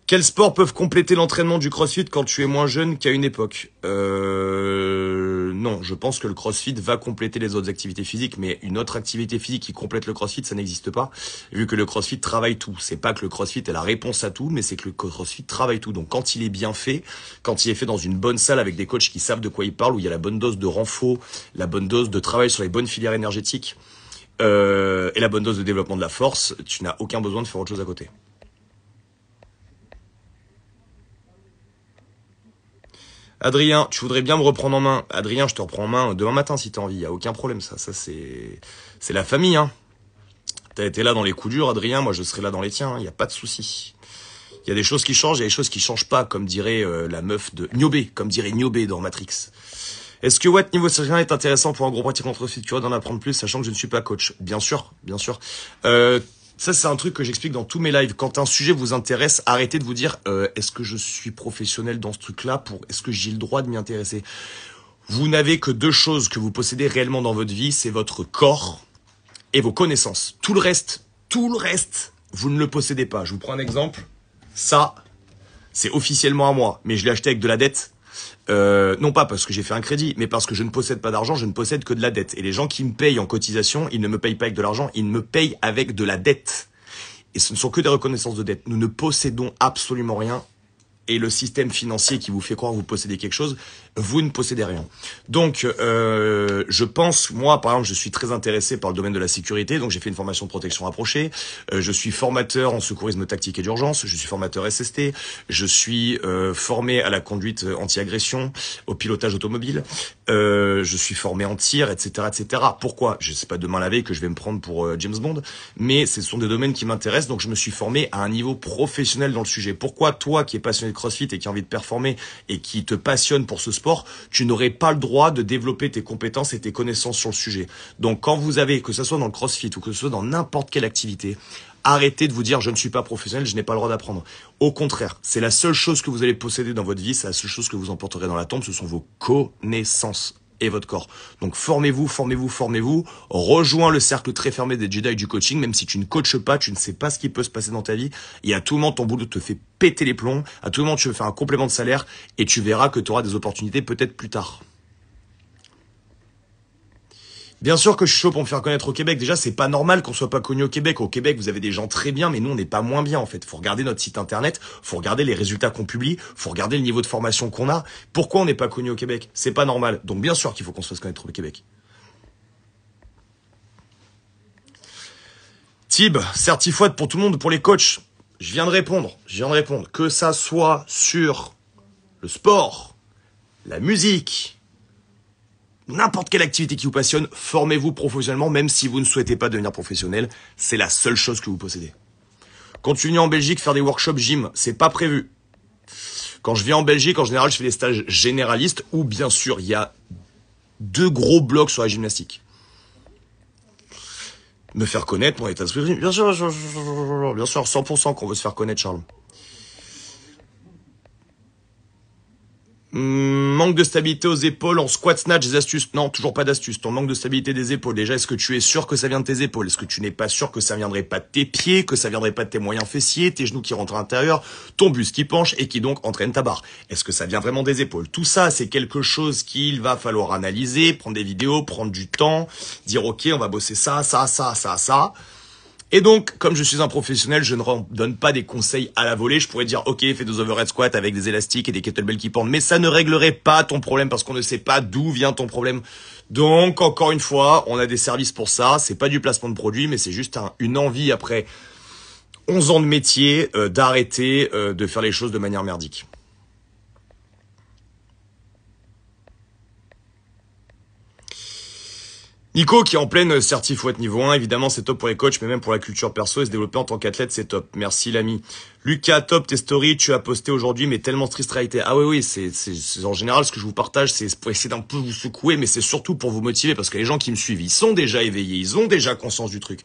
A: Quels sports peuvent compléter l'entraînement du crossfit quand tu es moins jeune qu'à une époque euh, Non, je pense que le crossfit va compléter les autres activités physiques, mais une autre activité physique qui complète le crossfit, ça n'existe pas, vu que le crossfit travaille tout. C'est pas que le crossfit est la réponse à tout, mais c'est que le crossfit travaille tout. Donc quand il est bien fait, quand il est fait dans une bonne salle avec des coachs qui savent de quoi ils parlent, où il y a la bonne dose de renfort, la bonne dose de travail sur les bonnes filières énergétiques, euh, et la bonne dose de développement de la force, tu n'as aucun besoin de faire autre chose à côté. Adrien, tu voudrais bien me reprendre en main. Adrien, je te reprends en main demain matin si t'as envie. Y a aucun problème, ça. Ça, c'est, c'est la famille, hein. T'as été là dans les coups durs, Adrien. Moi, je serai là dans les tiens. Il hein, n'y a pas de souci. Il y a des choses qui changent, et y a des choses qui changent pas, comme dirait euh, la meuf de Niobe, comme dirait Niobe dans Matrix. Est-ce que What niveau Rien est intéressant pour un gros pratique contre Tu d'en apprendre plus, sachant que je ne suis pas coach Bien sûr, bien sûr. Euh, ça, c'est un truc que j'explique dans tous mes lives. Quand un sujet vous intéresse, arrêtez de vous dire euh, est-ce que je suis professionnel dans ce truc-là pour est-ce que j'ai le droit de m'y intéresser Vous n'avez que deux choses que vous possédez réellement dans votre vie, c'est votre corps et vos connaissances. Tout le reste, tout le reste, vous ne le possédez pas. Je vous prends un exemple. Ça, c'est officiellement à moi, mais je l'ai acheté avec de la dette. Euh, non pas parce que j'ai fait un crédit, mais parce que je ne possède pas d'argent, je ne possède que de la dette. Et les gens qui me payent en cotisation, ils ne me payent pas avec de l'argent, ils me payent avec de la dette. Et ce ne sont que des reconnaissances de dette. Nous ne possédons absolument rien. Et le système financier qui vous fait croire que vous possédez quelque chose vous ne possédez rien. Donc, euh, je pense, moi, par exemple, je suis très intéressé par le domaine de la sécurité, donc j'ai fait une formation de protection rapprochée, euh, je suis formateur en secourisme tactique et d'urgence, je suis formateur SST, je suis euh, formé à la conduite anti-agression, au pilotage automobile, euh, je suis formé en tir, etc., etc. Pourquoi Je sais pas demain la veille que je vais me prendre pour James Bond, mais ce sont des domaines qui m'intéressent, donc je me suis formé à un niveau professionnel dans le sujet. Pourquoi toi, qui es passionné de CrossFit et qui a envie de performer et qui te passionne pour ce sport tu n'aurais pas le droit de développer tes compétences et tes connaissances sur le sujet. Donc quand vous avez, que ce soit dans le crossfit ou que ce soit dans n'importe quelle activité, arrêtez de vous dire je ne suis pas professionnel, je n'ai pas le droit d'apprendre. Au contraire, c'est la seule chose que vous allez posséder dans votre vie, c'est la seule chose que vous emporterez dans la tombe, ce sont vos connaissances et votre corps. Donc formez-vous, formez-vous, formez-vous. Rejoins le cercle très fermé des Jedi du coaching, même si tu ne coaches pas, tu ne sais pas ce qui peut se passer dans ta vie. Et à tout moment, ton boulot te fait péter les plombs. À tout moment, tu veux faire un complément de salaire et tu verras que tu auras des opportunités peut-être plus tard. Bien sûr que je suis chaud pour me faire connaître au Québec. Déjà, c'est pas normal qu'on soit pas connu au Québec. Au Québec, vous avez des gens très bien, mais nous, on n'est pas moins bien, en fait. Faut regarder notre site internet, faut regarder les résultats qu'on publie, faut regarder le niveau de formation qu'on a. Pourquoi on n'est pas connu au Québec C'est pas normal. Donc, bien sûr qu'il faut qu'on se fasse connaître au Québec. Tib, certifouette pour tout le monde, pour les coachs. Je viens de répondre, je viens de répondre. Que ça soit sur le sport, la musique, n'importe quelle activité qui vous passionne, formez-vous professionnellement, même si vous ne souhaitez pas devenir professionnel. C'est la seule chose que vous possédez. Continuez en Belgique, faire des workshops gym, c'est pas prévu. Quand je viens en Belgique, en général, je fais des stages généralistes où, bien sûr, il y a deux gros blocs sur la gymnastique. Me faire connaître, mon état de Bien sûr, bien sûr, 100% qu'on veut se faire connaître, Charles. Mm, manque de stabilité aux épaules en squat snatch des astuces. Non, toujours pas d'astuces. Ton manque de stabilité des épaules. Déjà, est-ce que tu es sûr que ça vient de tes épaules Est-ce que tu n'es pas sûr que ça viendrait pas de tes pieds, que ça viendrait pas de tes moyens fessiers, tes genoux qui rentrent à l'intérieur, ton buste qui penche et qui donc entraîne ta barre Est-ce que ça vient vraiment des épaules Tout ça, c'est quelque chose qu'il va falloir analyser, prendre des vidéos, prendre du temps, dire ok, on va bosser ça, ça, ça, ça, ça. Et donc, comme je suis un professionnel, je ne donne pas des conseils à la volée. Je pourrais dire, ok, fais des overhead squats avec des élastiques et des kettlebells qui pendent, mais ça ne réglerait pas ton problème parce qu'on ne sait pas d'où vient ton problème. Donc, encore une fois, on a des services pour ça. C'est pas du placement de produit, mais c'est juste une envie après 11 ans de métier euh, d'arrêter euh, de faire les choses de manière merdique. Nico qui est en pleine être niveau 1, évidemment c'est top pour les coachs, mais même pour la culture perso et se développer en tant qu'athlète, c'est top. Merci l'ami. Lucas, top tes stories, tu as posté aujourd'hui, mais tellement triste réalité. Ah oui, oui, c'est, c'est, en général ce que je vous partage, c'est pour essayer d'un peu vous secouer, mais c'est surtout pour vous motiver, parce que les gens qui me suivent, ils sont déjà éveillés, ils ont déjà conscience du truc.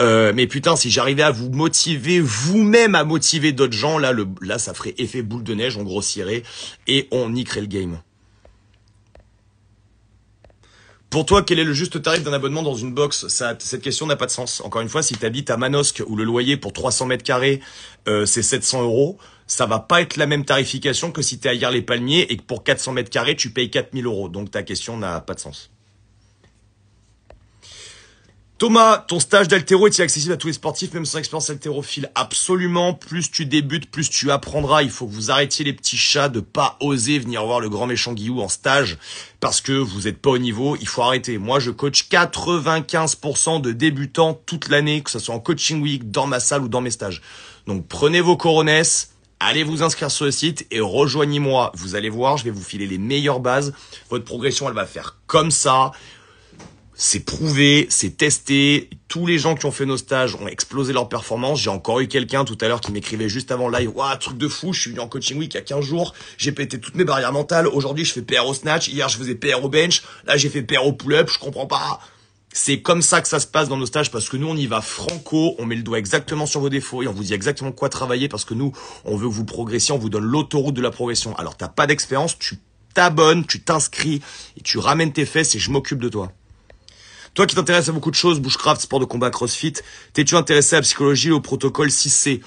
A: Euh, mais putain, si j'arrivais à vous motiver, vous-même à motiver d'autres gens, là, le, là, ça ferait effet boule de neige, on grossirait, et on niquerait le game. Pour toi, quel est le juste tarif d'un abonnement dans une box Cette question n'a pas de sens. Encore une fois, si tu habites à Manosque où le loyer pour 300 mètres carrés, euh, c'est 700 euros, ça va pas être la même tarification que si tu es à Hier les Palmiers et que pour 400 mètres carrés, tu payes 4000 euros. Donc ta question n'a pas de sens. Thomas, ton stage d'altéro est-il accessible à tous les sportifs, même sans expérience altérophile Absolument. Plus tu débutes, plus tu apprendras. Il faut que vous arrêtiez les petits chats de pas oser venir voir le grand méchant Guillou en stage parce que vous n'êtes pas au niveau. Il faut arrêter. Moi, je coach 95% de débutants toute l'année, que ce soit en coaching week, dans ma salle ou dans mes stages. Donc, prenez vos coronets, Allez vous inscrire sur le site et rejoignez-moi. Vous allez voir, je vais vous filer les meilleures bases. Votre progression, elle va faire comme ça c'est prouvé, c'est testé. Tous les gens qui ont fait nos stages ont explosé leur performance. J'ai encore eu quelqu'un tout à l'heure qui m'écrivait juste avant live, waouh, truc de fou, je suis venu en coaching week il y a 15 jours, j'ai pété toutes mes barrières mentales. Aujourd'hui, je fais PR au snatch. Hier, je faisais PR au bench. Là, j'ai fait PR au pull-up. Je comprends pas. C'est comme ça que ça se passe dans nos stages parce que nous, on y va franco, on met le doigt exactement sur vos défauts et on vous dit exactement quoi travailler parce que nous, on veut que vous progressiez, on vous donne l'autoroute de la progression. Alors, t'as pas d'expérience, tu t'abonnes, tu t'inscris et tu ramènes tes fesses et je m'occupe de toi. Toi qui t'intéresses à beaucoup de choses, bushcraft, sport de combat, crossfit, t'es-tu intéressé à la psychologie, au protocole 6C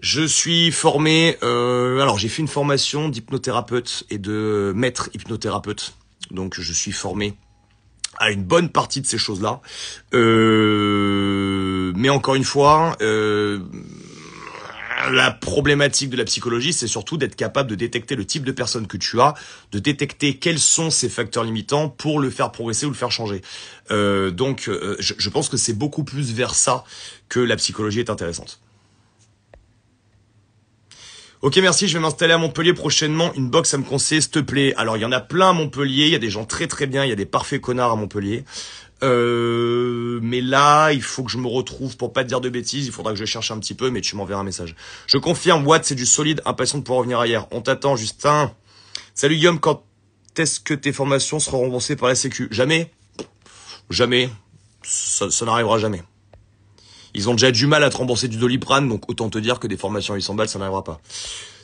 A: je suis formé, euh, alors j'ai fait une formation d'hypnothérapeute et de maître hypnothérapeute. Donc je suis formé à une bonne partie de ces choses-là. Euh, mais encore une fois, euh, la problématique de la psychologie, c'est surtout d'être capable de détecter le type de personne que tu as, de détecter quels sont ses facteurs limitants pour le faire progresser ou le faire changer. Euh, donc, euh, je, je pense que c'est beaucoup plus vers ça que la psychologie est intéressante. Ok, merci, je vais m'installer à Montpellier prochainement. Une box à me conseiller, s'il te plaît. Alors, il y en a plein à Montpellier. Il y a des gens très très bien. Il y a des parfaits connards à Montpellier. Euh, mais là, il faut que je me retrouve pour pas te dire de bêtises. Il faudra que je cherche un petit peu, mais tu m'enverras un message. Je confirme, Watt, c'est du solide, impatient de pouvoir revenir ailleurs. On t'attend, Justin. Salut Guillaume, quand est-ce que tes formations seront remboursées par la Sécu Jamais. Jamais. Ça, n'arrivera jamais. Ils ont déjà du mal à te rembourser du doliprane, donc autant te dire que des formations à 800 balles, ça n'arrivera pas.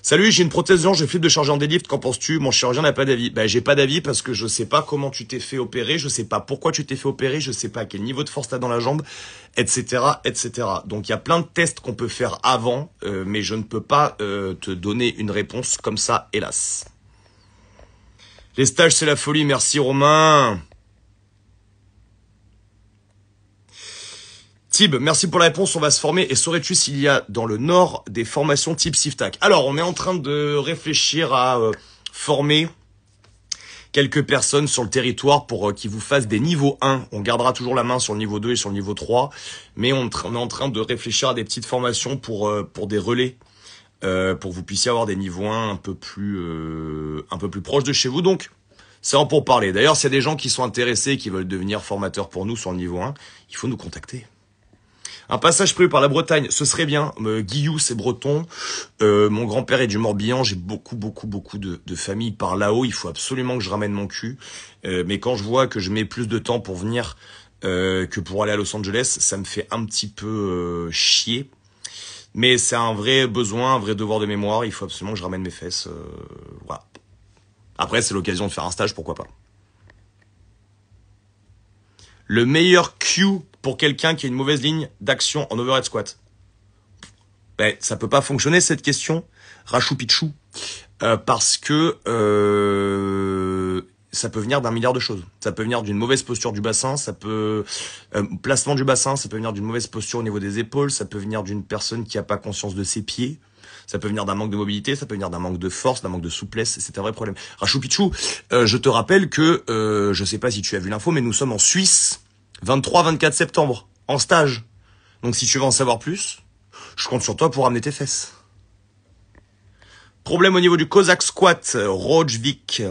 A: Salut, j'ai une prothèse j'ai je flippe de charger en délift, qu'en penses-tu Mon chirurgien n'a pas d'avis. Ben, j'ai pas d'avis parce que je sais pas comment tu t'es fait opérer, je sais pas pourquoi tu t'es fait opérer, je sais pas quel niveau de force t'as dans la jambe, etc., etc. Donc, il y a plein de tests qu'on peut faire avant, euh, mais je ne peux pas euh, te donner une réponse comme ça, hélas. Les stages, c'est la folie, merci Romain merci pour la réponse. On va se former. Et saurais-tu s'il y a dans le nord des formations type SIFTAC Alors, on est en train de réfléchir à euh, former quelques personnes sur le territoire pour euh, qu'ils vous fassent des niveaux 1. On gardera toujours la main sur le niveau 2 et sur le niveau 3. Mais on, est en train de réfléchir à des petites formations pour, euh, pour des relais. pour que vous puissiez avoir des niveaux 1 un peu plus, un peu plus proches de chez vous. Donc, c'est en pour parler. D'ailleurs, s'il y a des gens qui sont intéressés et qui veulent devenir formateurs pour nous sur le niveau 1, il faut nous contacter. Un passage prévu par la Bretagne, ce serait bien. Euh, Guillou, c'est breton. Euh, mon grand-père est du Morbihan. J'ai beaucoup, beaucoup, beaucoup de, de familles par là-haut. Il faut absolument que je ramène mon cul. Euh, mais quand je vois que je mets plus de temps pour venir que pour aller à Los Angeles, ça me fait un petit peu chier. Mais c'est un vrai besoin, un vrai devoir de mémoire. Il faut absolument que je ramène mes fesses. voilà. Après, c'est l'occasion de faire un stage, pourquoi pas le meilleur cue pour quelqu'un qui a une mauvaise ligne d'action en overhead squat ben, ça peut pas fonctionner cette question, Rachou euh, parce que euh, ça peut venir d'un milliard de choses. Ça peut venir d'une mauvaise posture du bassin, ça peut euh, placement du bassin, ça peut venir d'une mauvaise posture au niveau des épaules, ça peut venir d'une personne qui n'a pas conscience de ses pieds, ça peut venir d'un manque de mobilité, ça peut venir d'un manque de force, d'un manque de souplesse. C'est un vrai problème. Rachou Pichou, euh, je te rappelle que, euh, je sais pas si tu as vu l'info, mais nous sommes en Suisse, 23-24 septembre, en stage. Donc si tu veux en savoir plus, je compte sur toi pour amener tes fesses. Problème au niveau du Cossack Squat, euh, Rojvik.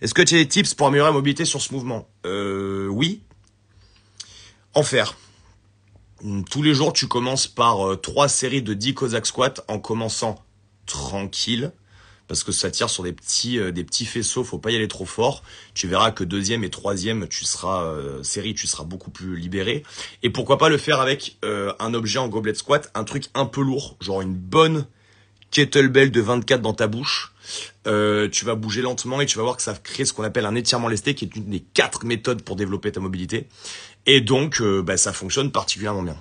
A: Est-ce que tu as des tips pour améliorer la mobilité sur ce mouvement euh, Oui. Enfer. Mm, tous les jours, tu commences par euh, trois séries de 10 Cossack squats en commençant tranquille parce que ça tire sur des petits, euh, des petits faisceaux, faut pas y aller trop fort. Tu verras que deuxième et troisième, tu seras euh, série, tu seras beaucoup plus libéré. Et pourquoi pas le faire avec un objet en gobelet squat, un truc un peu lourd, genre une bonne kettlebell de 24 dans ta bouche. tu vas bouger lentement et tu vas voir que ça crée ce qu'on appelle un étirement lesté, qui est une des quatre méthodes pour développer ta mobilité. Et donc, euh, bah, ça fonctionne particulièrement bien.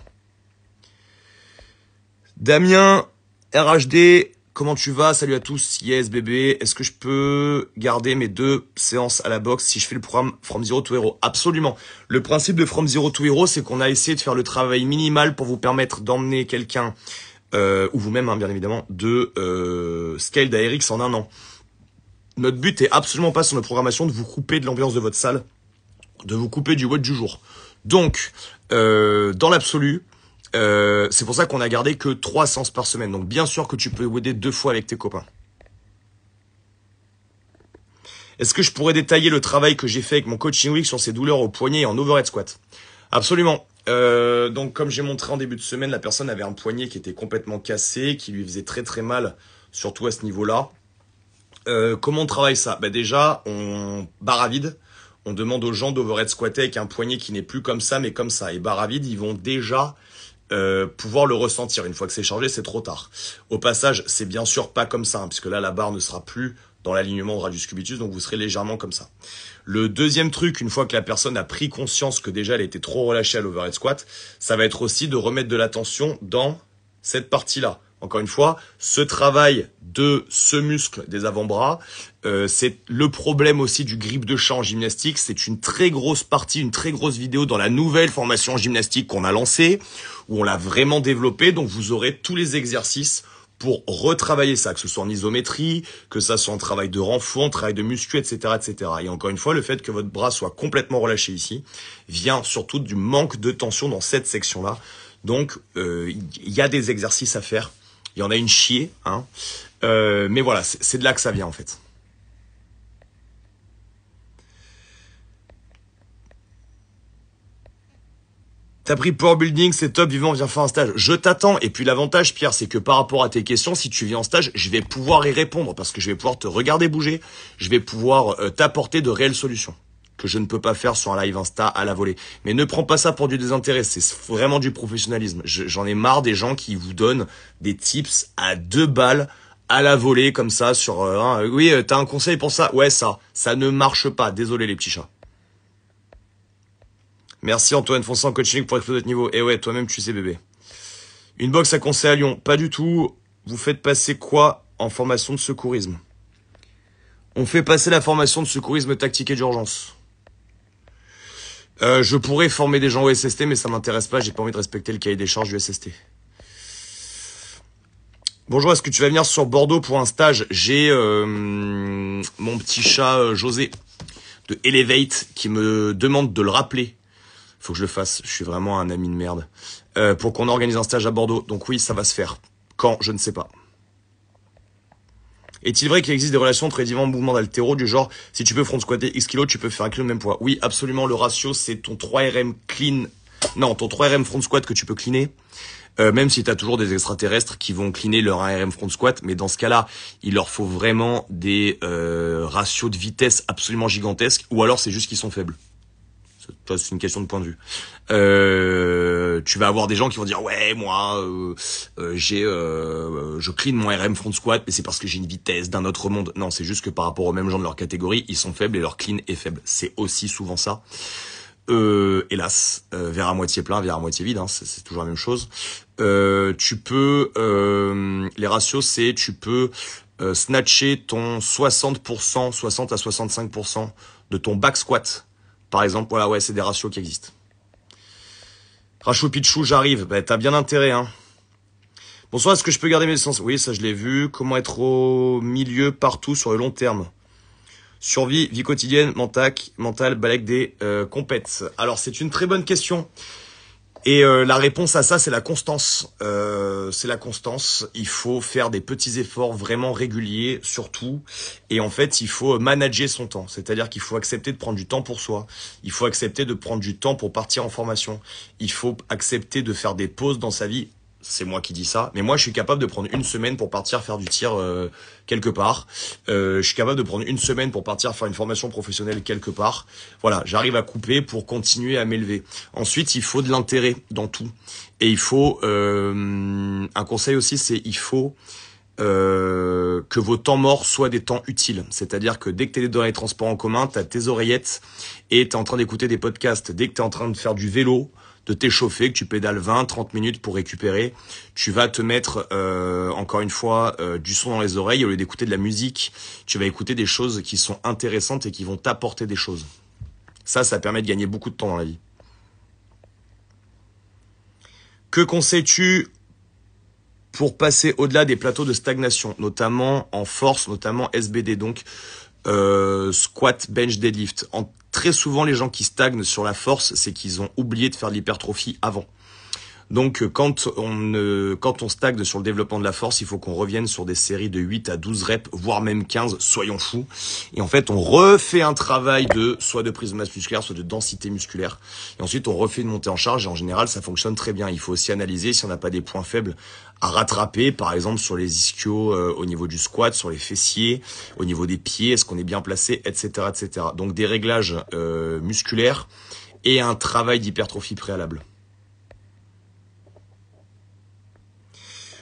A: Damien, RHD, comment tu vas Salut à tous, yes bébé. Est-ce que je peux garder mes deux séances à la boxe si je fais le programme From Zero to Hero Absolument. Le principe de From Zero to Hero, c'est qu'on a essayé de faire le travail minimal pour vous permettre d'emmener quelqu'un, euh, ou vous-même hein, bien évidemment, de euh, scale d'ARX en un an. Notre but est absolument pas sur nos programmation de vous couper de l'ambiance de votre salle, de vous couper du what du jour. Donc, euh, dans l'absolu, euh, c'est pour ça qu'on a gardé que trois sens par semaine. Donc, bien sûr que tu peux wedder deux fois avec tes copains. Est-ce que je pourrais détailler le travail que j'ai fait avec mon coaching week sur ces douleurs au poignet en overhead squat Absolument. Euh, donc, comme j'ai montré en début de semaine, la personne avait un poignet qui était complètement cassé, qui lui faisait très très mal, surtout à ce niveau-là. comment on travaille ça bah Déjà, on barre à vide on demande aux gens d'overhead squatter avec un poignet qui n'est plus comme ça, mais comme ça. Et barre vide, ils vont déjà euh, pouvoir le ressentir. Une fois que c'est chargé, c'est trop tard. Au passage, c'est bien sûr pas comme ça, hein, puisque là, la barre ne sera plus dans l'alignement au radius cubitus, donc vous serez légèrement comme ça. Le deuxième truc, une fois que la personne a pris conscience que déjà elle était trop relâchée à l'overhead squat, ça va être aussi de remettre de l'attention dans cette partie-là. Encore une fois, ce travail de ce muscle des avant-bras, euh, c'est le problème aussi du grip de champ en gymnastique. C'est une très grosse partie, une très grosse vidéo dans la nouvelle formation en gymnastique qu'on a lancée, où on l'a vraiment développée. Donc vous aurez tous les exercices pour retravailler ça, que ce soit en isométrie, que ça soit en travail de renfort, en travail de muscu, etc., etc. Et encore une fois, le fait que votre bras soit complètement relâché ici vient surtout du manque de tension dans cette section-là. Donc, euh, il y a des exercices à faire il y en a une chier, hein. Euh, mais voilà, c'est de là que ça vient en fait. T'as pris Power Building, c'est top, vivant, viens faire un stage. Je t'attends. Et puis l'avantage, Pierre, c'est que par rapport à tes questions, si tu viens en stage, je vais pouvoir y répondre parce que je vais pouvoir te regarder bouger. Je vais pouvoir euh, t'apporter de réelles solutions que je ne peux pas faire sur un live Insta à la volée. Mais ne prends pas ça pour du désintérêt, c'est vraiment du professionnalisme. J'en ai marre des gens qui vous donnent des tips à deux balles à la volée comme ça sur euh, euh, oui euh, t'as un conseil pour ça ouais ça ça ne marche pas désolé les petits chats merci Antoine fonçant coaching pour exploser de niveau et eh ouais toi-même tu sais bébé une box à conseil à Lyon pas du tout vous faites passer quoi en formation de secourisme on fait passer la formation de secourisme tactique et d'urgence euh, je pourrais former des gens au SST, mais ça m'intéresse pas. J'ai pas envie de respecter le cahier des charges du SST. Bonjour, est-ce que tu vas venir sur Bordeaux pour un stage J'ai euh, mon petit chat euh, José de Elevate qui me demande de le rappeler. Faut que je le fasse. Je suis vraiment un ami de merde. pour qu'on organise un stage à Bordeaux. Donc oui, ça va se faire. Quand Je ne sais pas. Est-il vrai qu'il existe des relations entre les différents mouvements d'altéro du genre si tu peux front squatter X kilos, tu peux faire un kilo de même poids Oui, absolument. Le ratio, c'est ton 3RM clean. Non, ton 3RM front squat que tu peux cleaner. Euh, même si tu as toujours des extraterrestres qui vont cliner leur 1RM front squat, mais dans ce cas-là, il leur faut vraiment des euh, ratios de vitesse absolument gigantesques, ou alors c'est juste qu'ils sont faibles c'est une question de point de vue. Euh, tu vas avoir des gens qui vont dire ouais, moi, euh, euh, j'ai, euh, je clean mon RM front squat, mais c'est parce que j'ai une vitesse d'un autre monde. Non, c'est juste que par rapport aux mêmes gens de leur catégorie, ils sont faibles et leur clean est faible. C'est aussi souvent ça. Euh, hélas, euh, vers à moitié plein, vers à moitié vide, hein, c'est toujours la même chose. tu peux, les ratios, c'est tu peux snatcher ton 60%, 60 à 65% de ton back squat par exemple, voilà, ouais, c'est des ratios qui existent. Rachou Pichou, j'arrive. Bah, t'as bien intérêt, hein. Bonsoir, est-ce que je peux garder mes sens Oui, ça je l'ai vu. Comment être au milieu partout sur le long terme Survie, vie quotidienne, mental, mental balèque des euh, compètes. Alors c'est une très bonne question. Et euh, la réponse à ça, c'est la constance. Euh, c'est la constance. Il faut faire des petits efforts vraiment réguliers, surtout. Et en fait, il faut manager son temps. C'est-à-dire qu'il faut accepter de prendre du temps pour soi. Il faut accepter de prendre du temps pour partir en formation. Il faut accepter de faire des pauses dans sa vie c'est moi qui dis ça, mais moi je suis capable de prendre une semaine pour partir faire du tir euh, quelque part. Euh, je suis capable de prendre une semaine pour partir faire une formation professionnelle quelque part. Voilà, j'arrive à couper pour continuer à m'élever. Ensuite, il faut de l'intérêt dans tout. Et il faut... Euh, un conseil aussi, c'est il faut... que vos temps morts soient des temps utiles. C'est-à-dire que dès que t'es dans les transports en commun, t'as tes oreillettes et t'es en train d'écouter des podcasts. Dès que t'es en train de faire du vélo, de t'échauffer, que tu pédales 20, 30 minutes pour récupérer. Tu vas te mettre, euh, encore une fois, euh, du son dans les oreilles. Au lieu d'écouter de la musique, tu vas écouter des choses qui sont intéressantes et qui vont t'apporter des choses. Ça, ça permet de gagner beaucoup de temps dans la vie. Que conseilles-tu pour passer au-delà des plateaux de stagnation, notamment en force, notamment SBD Donc, euh, squat, bench, deadlift. En, très souvent, les gens qui stagnent sur la force, c'est qu'ils ont oublié de faire de l'hypertrophie avant. Donc euh, quand on, quand on stagne sur le développement de la force, il faut qu'on revienne sur des séries de 8 à 12 reps, voire même 15, soyons fous. Et en fait, on refait un travail de soit de prise de masse musculaire, soit de densité musculaire. Et ensuite, on refait une montée en charge. Et en général, ça fonctionne très bien. Il faut aussi analyser si on n'a pas des points faibles à rattraper, par exemple sur les ischios, euh, au niveau du squat, sur les fessiers, au niveau des pieds, est-ce qu'on est bien placé, etc., etc. Donc des réglages euh, musculaires et un travail d'hypertrophie préalable.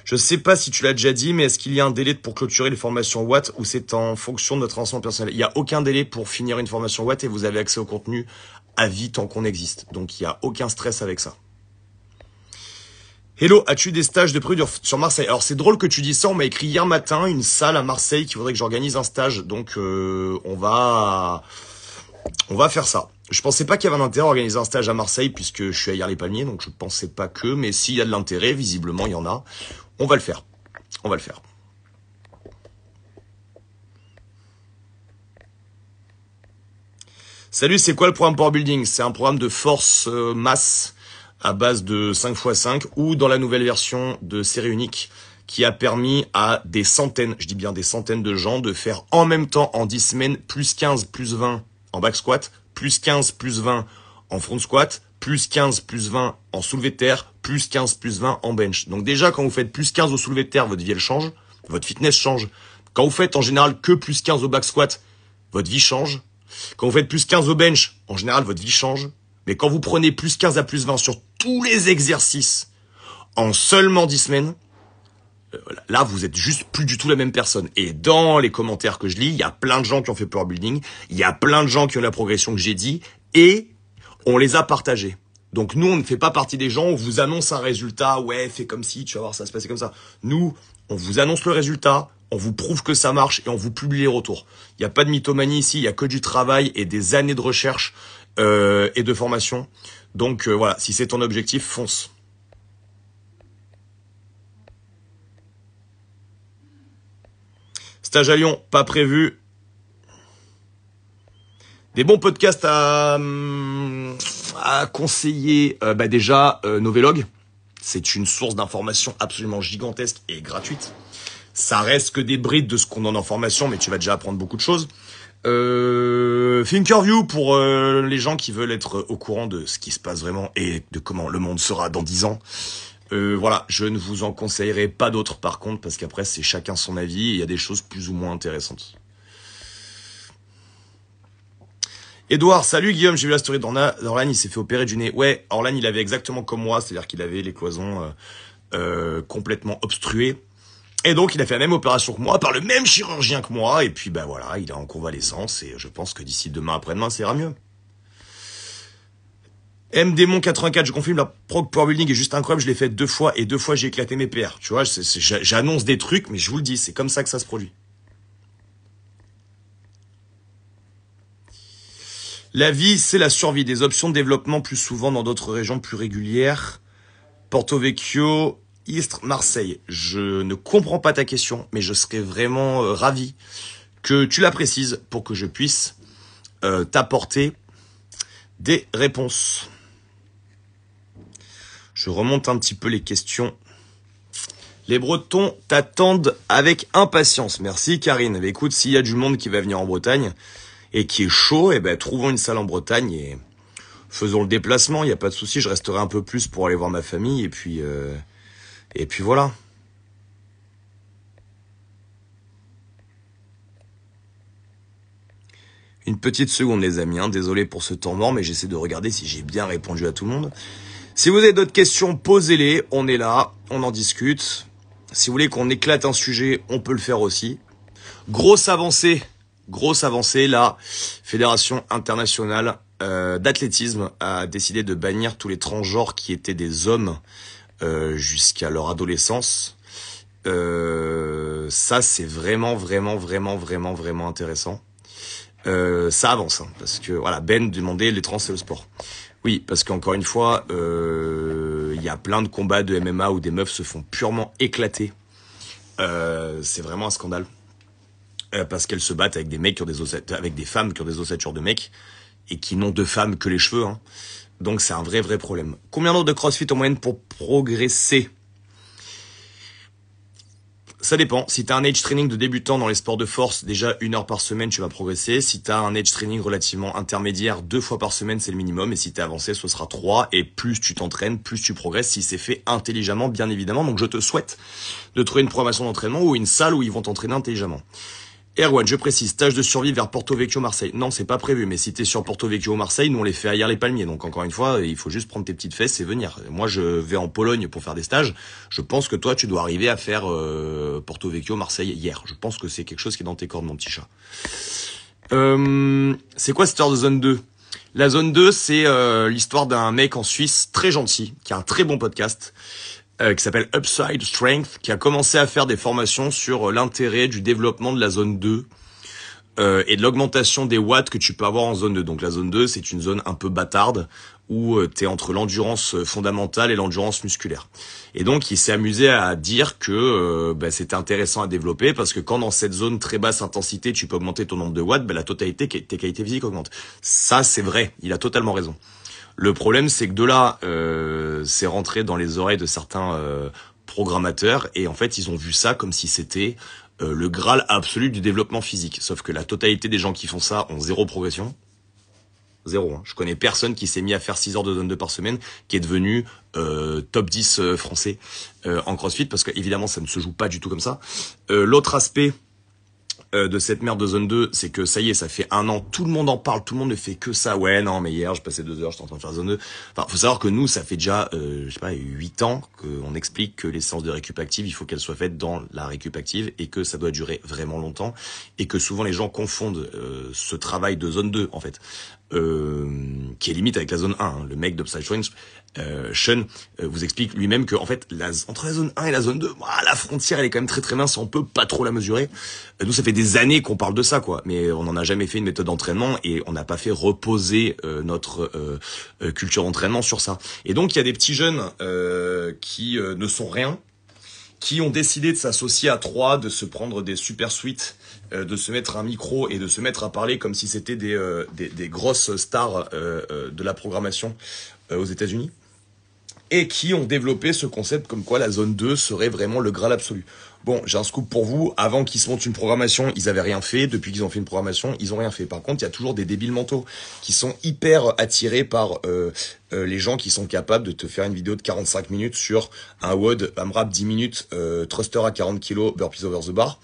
A: Je sais pas si tu l'as déjà dit, mais est-ce qu'il y a un délai pour clôturer les formations Watt ou c'est en fonction de notre ensemble personnel Il n'y a aucun délai pour finir une formation Watt et vous avez accès au contenu à vie tant qu'on existe. Donc il n'y a aucun stress avec ça. Hello, as-tu des stages de prévu sur Marseille Alors c'est drôle que tu dis ça, on m'a écrit hier matin une salle à Marseille qui voudrait que j'organise un stage. Donc euh, on va on va faire ça. Je pensais pas qu'il y avait un intérêt à organiser un stage à Marseille puisque je suis à les palmiers donc je pensais pas que mais s'il y a de l'intérêt, visiblement il y en a. On va le faire. On va le faire. Salut, c'est quoi le programme Power Building C'est un programme de force euh, masse à base de 5x5 ou dans la nouvelle version de série unique qui a permis à des centaines, je dis bien des centaines de gens de faire en même temps en 10 semaines plus 15, plus 20 en back squat, plus 15, plus 20 en front squat, plus 15, plus 20 en soulevé de terre, plus 15, plus 20 en bench. Donc déjà, quand vous faites plus 15 au soulevé de terre, votre vie elle change, votre fitness change. Quand vous faites en général que plus 15 au back squat, votre vie change. Quand vous faites plus 15 au bench, en général, votre vie change. Mais quand vous prenez plus 15 à plus 20 sur tous les exercices en seulement 10 semaines, euh, là, vous êtes juste plus du tout la même personne. Et dans les commentaires que je lis, il y a plein de gens qui ont fait Power Building, il y a plein de gens qui ont la progression que j'ai dit, et on les a partagés. Donc nous, on ne fait pas partie des gens, on vous annonce un résultat, ouais, fais comme si, tu vas voir, ça se passer comme ça. Nous, on vous annonce le résultat, on vous prouve que ça marche et on vous publie les retours. Il n'y a pas de mythomanie ici, il n'y a que du travail et des années de recherche euh, et de formation. Donc euh, voilà, si c'est ton objectif, fonce. Stage à Lyon, pas prévu. Des bons podcasts à, hum, conseiller. Euh, bah déjà, Novelog c'est une source d'information absolument gigantesque et gratuite. Ça reste que des brides de ce qu'on en a en formation, mais tu vas déjà apprendre beaucoup de choses. Euh, Thinkerview pour euh, les gens qui veulent être au courant de ce qui se passe vraiment et de comment le monde sera dans 10 ans. Euh, voilà, je ne vous en conseillerai pas d'autres par contre, parce qu'après c'est chacun son avis, il y a des choses plus ou moins intéressantes. Edouard, salut Guillaume, j'ai vu la story d'Orlan, il s'est fait opérer du nez. Ouais, Orlan il avait exactement comme moi, c'est-à-dire qu'il avait les cloisons euh, euh complètement obstruées. Et donc, il a fait la même opération que moi, par le même chirurgien que moi, et puis, ben voilà, il est en convalescence, et je pense que d'ici demain après-demain, ça ira mieux. M Démon 84, je confirme, la prog Building est juste incroyable, je l'ai fait deux fois, et deux fois, j'ai éclaté mes PR. Tu vois, j'annonce des trucs, mais je vous le dis, c'est comme ça que ça se produit. La vie, c'est la survie. Des options de développement plus souvent dans d'autres régions plus régulières. Porto Vecchio, Istres, Marseille. Je ne comprends pas ta question, mais je serais vraiment euh, ravi que tu la précises pour que je puisse euh, t'apporter des réponses. Je remonte un petit peu les questions. Les Bretons t'attendent avec impatience. Merci Karine. écoute, s'il y a du monde qui va venir en Bretagne et qui est chaud, eh ben, trouvons une salle en Bretagne et faisons le déplacement. Il n'y a pas de souci. Je resterai un peu plus pour aller voir ma famille et puis... Euh, et puis voilà. Une petite seconde les amis, hein. désolé pour ce temps mort, mais j'essaie de regarder si j'ai bien répondu à tout le monde. Si vous avez d'autres questions, posez-les, on est là, on en discute. Si vous voulez qu'on éclate un sujet, on peut le faire aussi. Grosse avancée, grosse avancée, la Fédération internationale euh, d'athlétisme a décidé de bannir tous les transgenres qui étaient des hommes euh, jusqu'à leur adolescence. Euh, ça, c'est vraiment, vraiment, vraiment, vraiment, vraiment intéressant. Euh, ça avance, hein, parce que voilà, Ben demandait les trans et le sport. Oui, parce qu'encore une fois, il y a plein de combats de MMA où des meufs se font purement éclater. c'est vraiment un scandale. parce qu'elles se battent avec des mecs qui ont des ossettes, avec des femmes qui ont des ossatures de mecs et qui n'ont de femmes que les cheveux. Hein. Donc c'est un vrai, vrai problème. Combien d'heures de CrossFit en moyenne pour progresser ça dépend. Si tu as un age training de débutant dans les sports de force, déjà une heure par semaine, tu vas progresser. Si tu as un age training relativement intermédiaire, deux fois par semaine, c'est le minimum. Et si tu es avancé, ce sera trois. Et plus tu t'entraînes, plus tu progresses, si c'est fait intelligemment, bien évidemment. Donc je te souhaite de trouver une programmation d'entraînement ou une salle où ils vont t'entraîner intelligemment. Erwan, je précise, stage de survie vers Porto Vecchio Marseille. Non, c'est pas prévu, mais si t'es sur Porto Vecchio Marseille, nous on les fait ailleurs les palmiers. Donc encore une fois, il faut juste prendre tes petites fesses et venir. Moi, je vais en Pologne pour faire des stages. Je pense que toi, tu dois arriver à faire euh, Porto Vecchio Marseille hier. Je pense que c'est quelque chose qui est dans tes cordes, mon petit chat. Euh, c'est quoi cette histoire de zone 2 La zone 2, c'est euh, l'histoire d'un mec en Suisse très gentil, qui a un très bon podcast, euh, qui s'appelle Upside Strength, qui a commencé à faire des formations sur euh, l'intérêt du développement de la zone 2 euh, et de l'augmentation des watts que tu peux avoir en zone 2. Donc la zone 2, c'est une zone un peu bâtarde où tu es entre l'endurance fondamentale et l'endurance musculaire. Et donc il s'est amusé à dire que bah, c'était intéressant à développer parce que quand dans cette zone très basse intensité, tu peux augmenter ton nombre de watts, bah, la totalité, tes qualités physiques augmente. Ça, c'est vrai, il a totalement raison. Le problème, c'est que de là, euh, c'est rentré dans les oreilles de certains euh, programmateurs et en fait, ils ont vu ça comme si c'était euh, le graal absolu du développement physique. Sauf que la totalité des gens qui font ça ont zéro progression. Zéro. Hein. Je connais personne qui s'est mis à faire 6 heures de zone de par semaine qui est devenu euh, top 10 français en crossfit parce qu'évidemment, ça ne se joue pas du tout comme ça. L'autre aspect euh, de cette merde de zone 2, c'est que ça y est, ça fait un an, tout le monde en parle, tout le monde ne fait que ça. Ouais, non, mais hier, je passais deux heures, je en train de faire zone 2. Enfin, faut savoir que nous, ça fait déjà, euh, je sais pas, huit ans qu'on explique que les séances de récup active, il faut qu'elles soient faites dans la récup active et que ça doit durer vraiment longtemps et que souvent les gens confondent euh, ce travail de zone 2, en fait. Euh, qui est limite avec la zone 1. Hein. Le mec de euh, Sean, euh, vous explique lui-même que en fait, la, entre la zone 1 et la zone 2, bah, la frontière elle est quand même très très mince, on peut pas trop la mesurer. Euh, nous, ça fait des années qu'on parle de ça, quoi. Mais on n'en a jamais fait une méthode d'entraînement et on n'a pas fait reposer notre culture d'entraînement sur ça. Et donc, il y a des petits jeunes qui ne sont rien, qui ont décidé de s'associer à trois, de se prendre des super suites euh, de se mettre un micro et de se mettre à parler comme si c'était des, euh, grosses stars euh, de la programmation aux États-Unis et qui ont développé ce concept comme quoi la zone 2 serait vraiment le graal absolu. Bon, j'ai un scoop pour vous. Avant qu'ils se montent une programmation, ils avaient rien fait. Depuis qu'ils ont fait une programmation, ils ont rien fait. Par contre, il y a toujours des débiles mentaux qui sont hyper attirés par les gens qui sont capables de te faire une vidéo de 45 minutes sur un WOD, AMRAP 10 minutes, Thruster à 40 kg, Burpees over the bar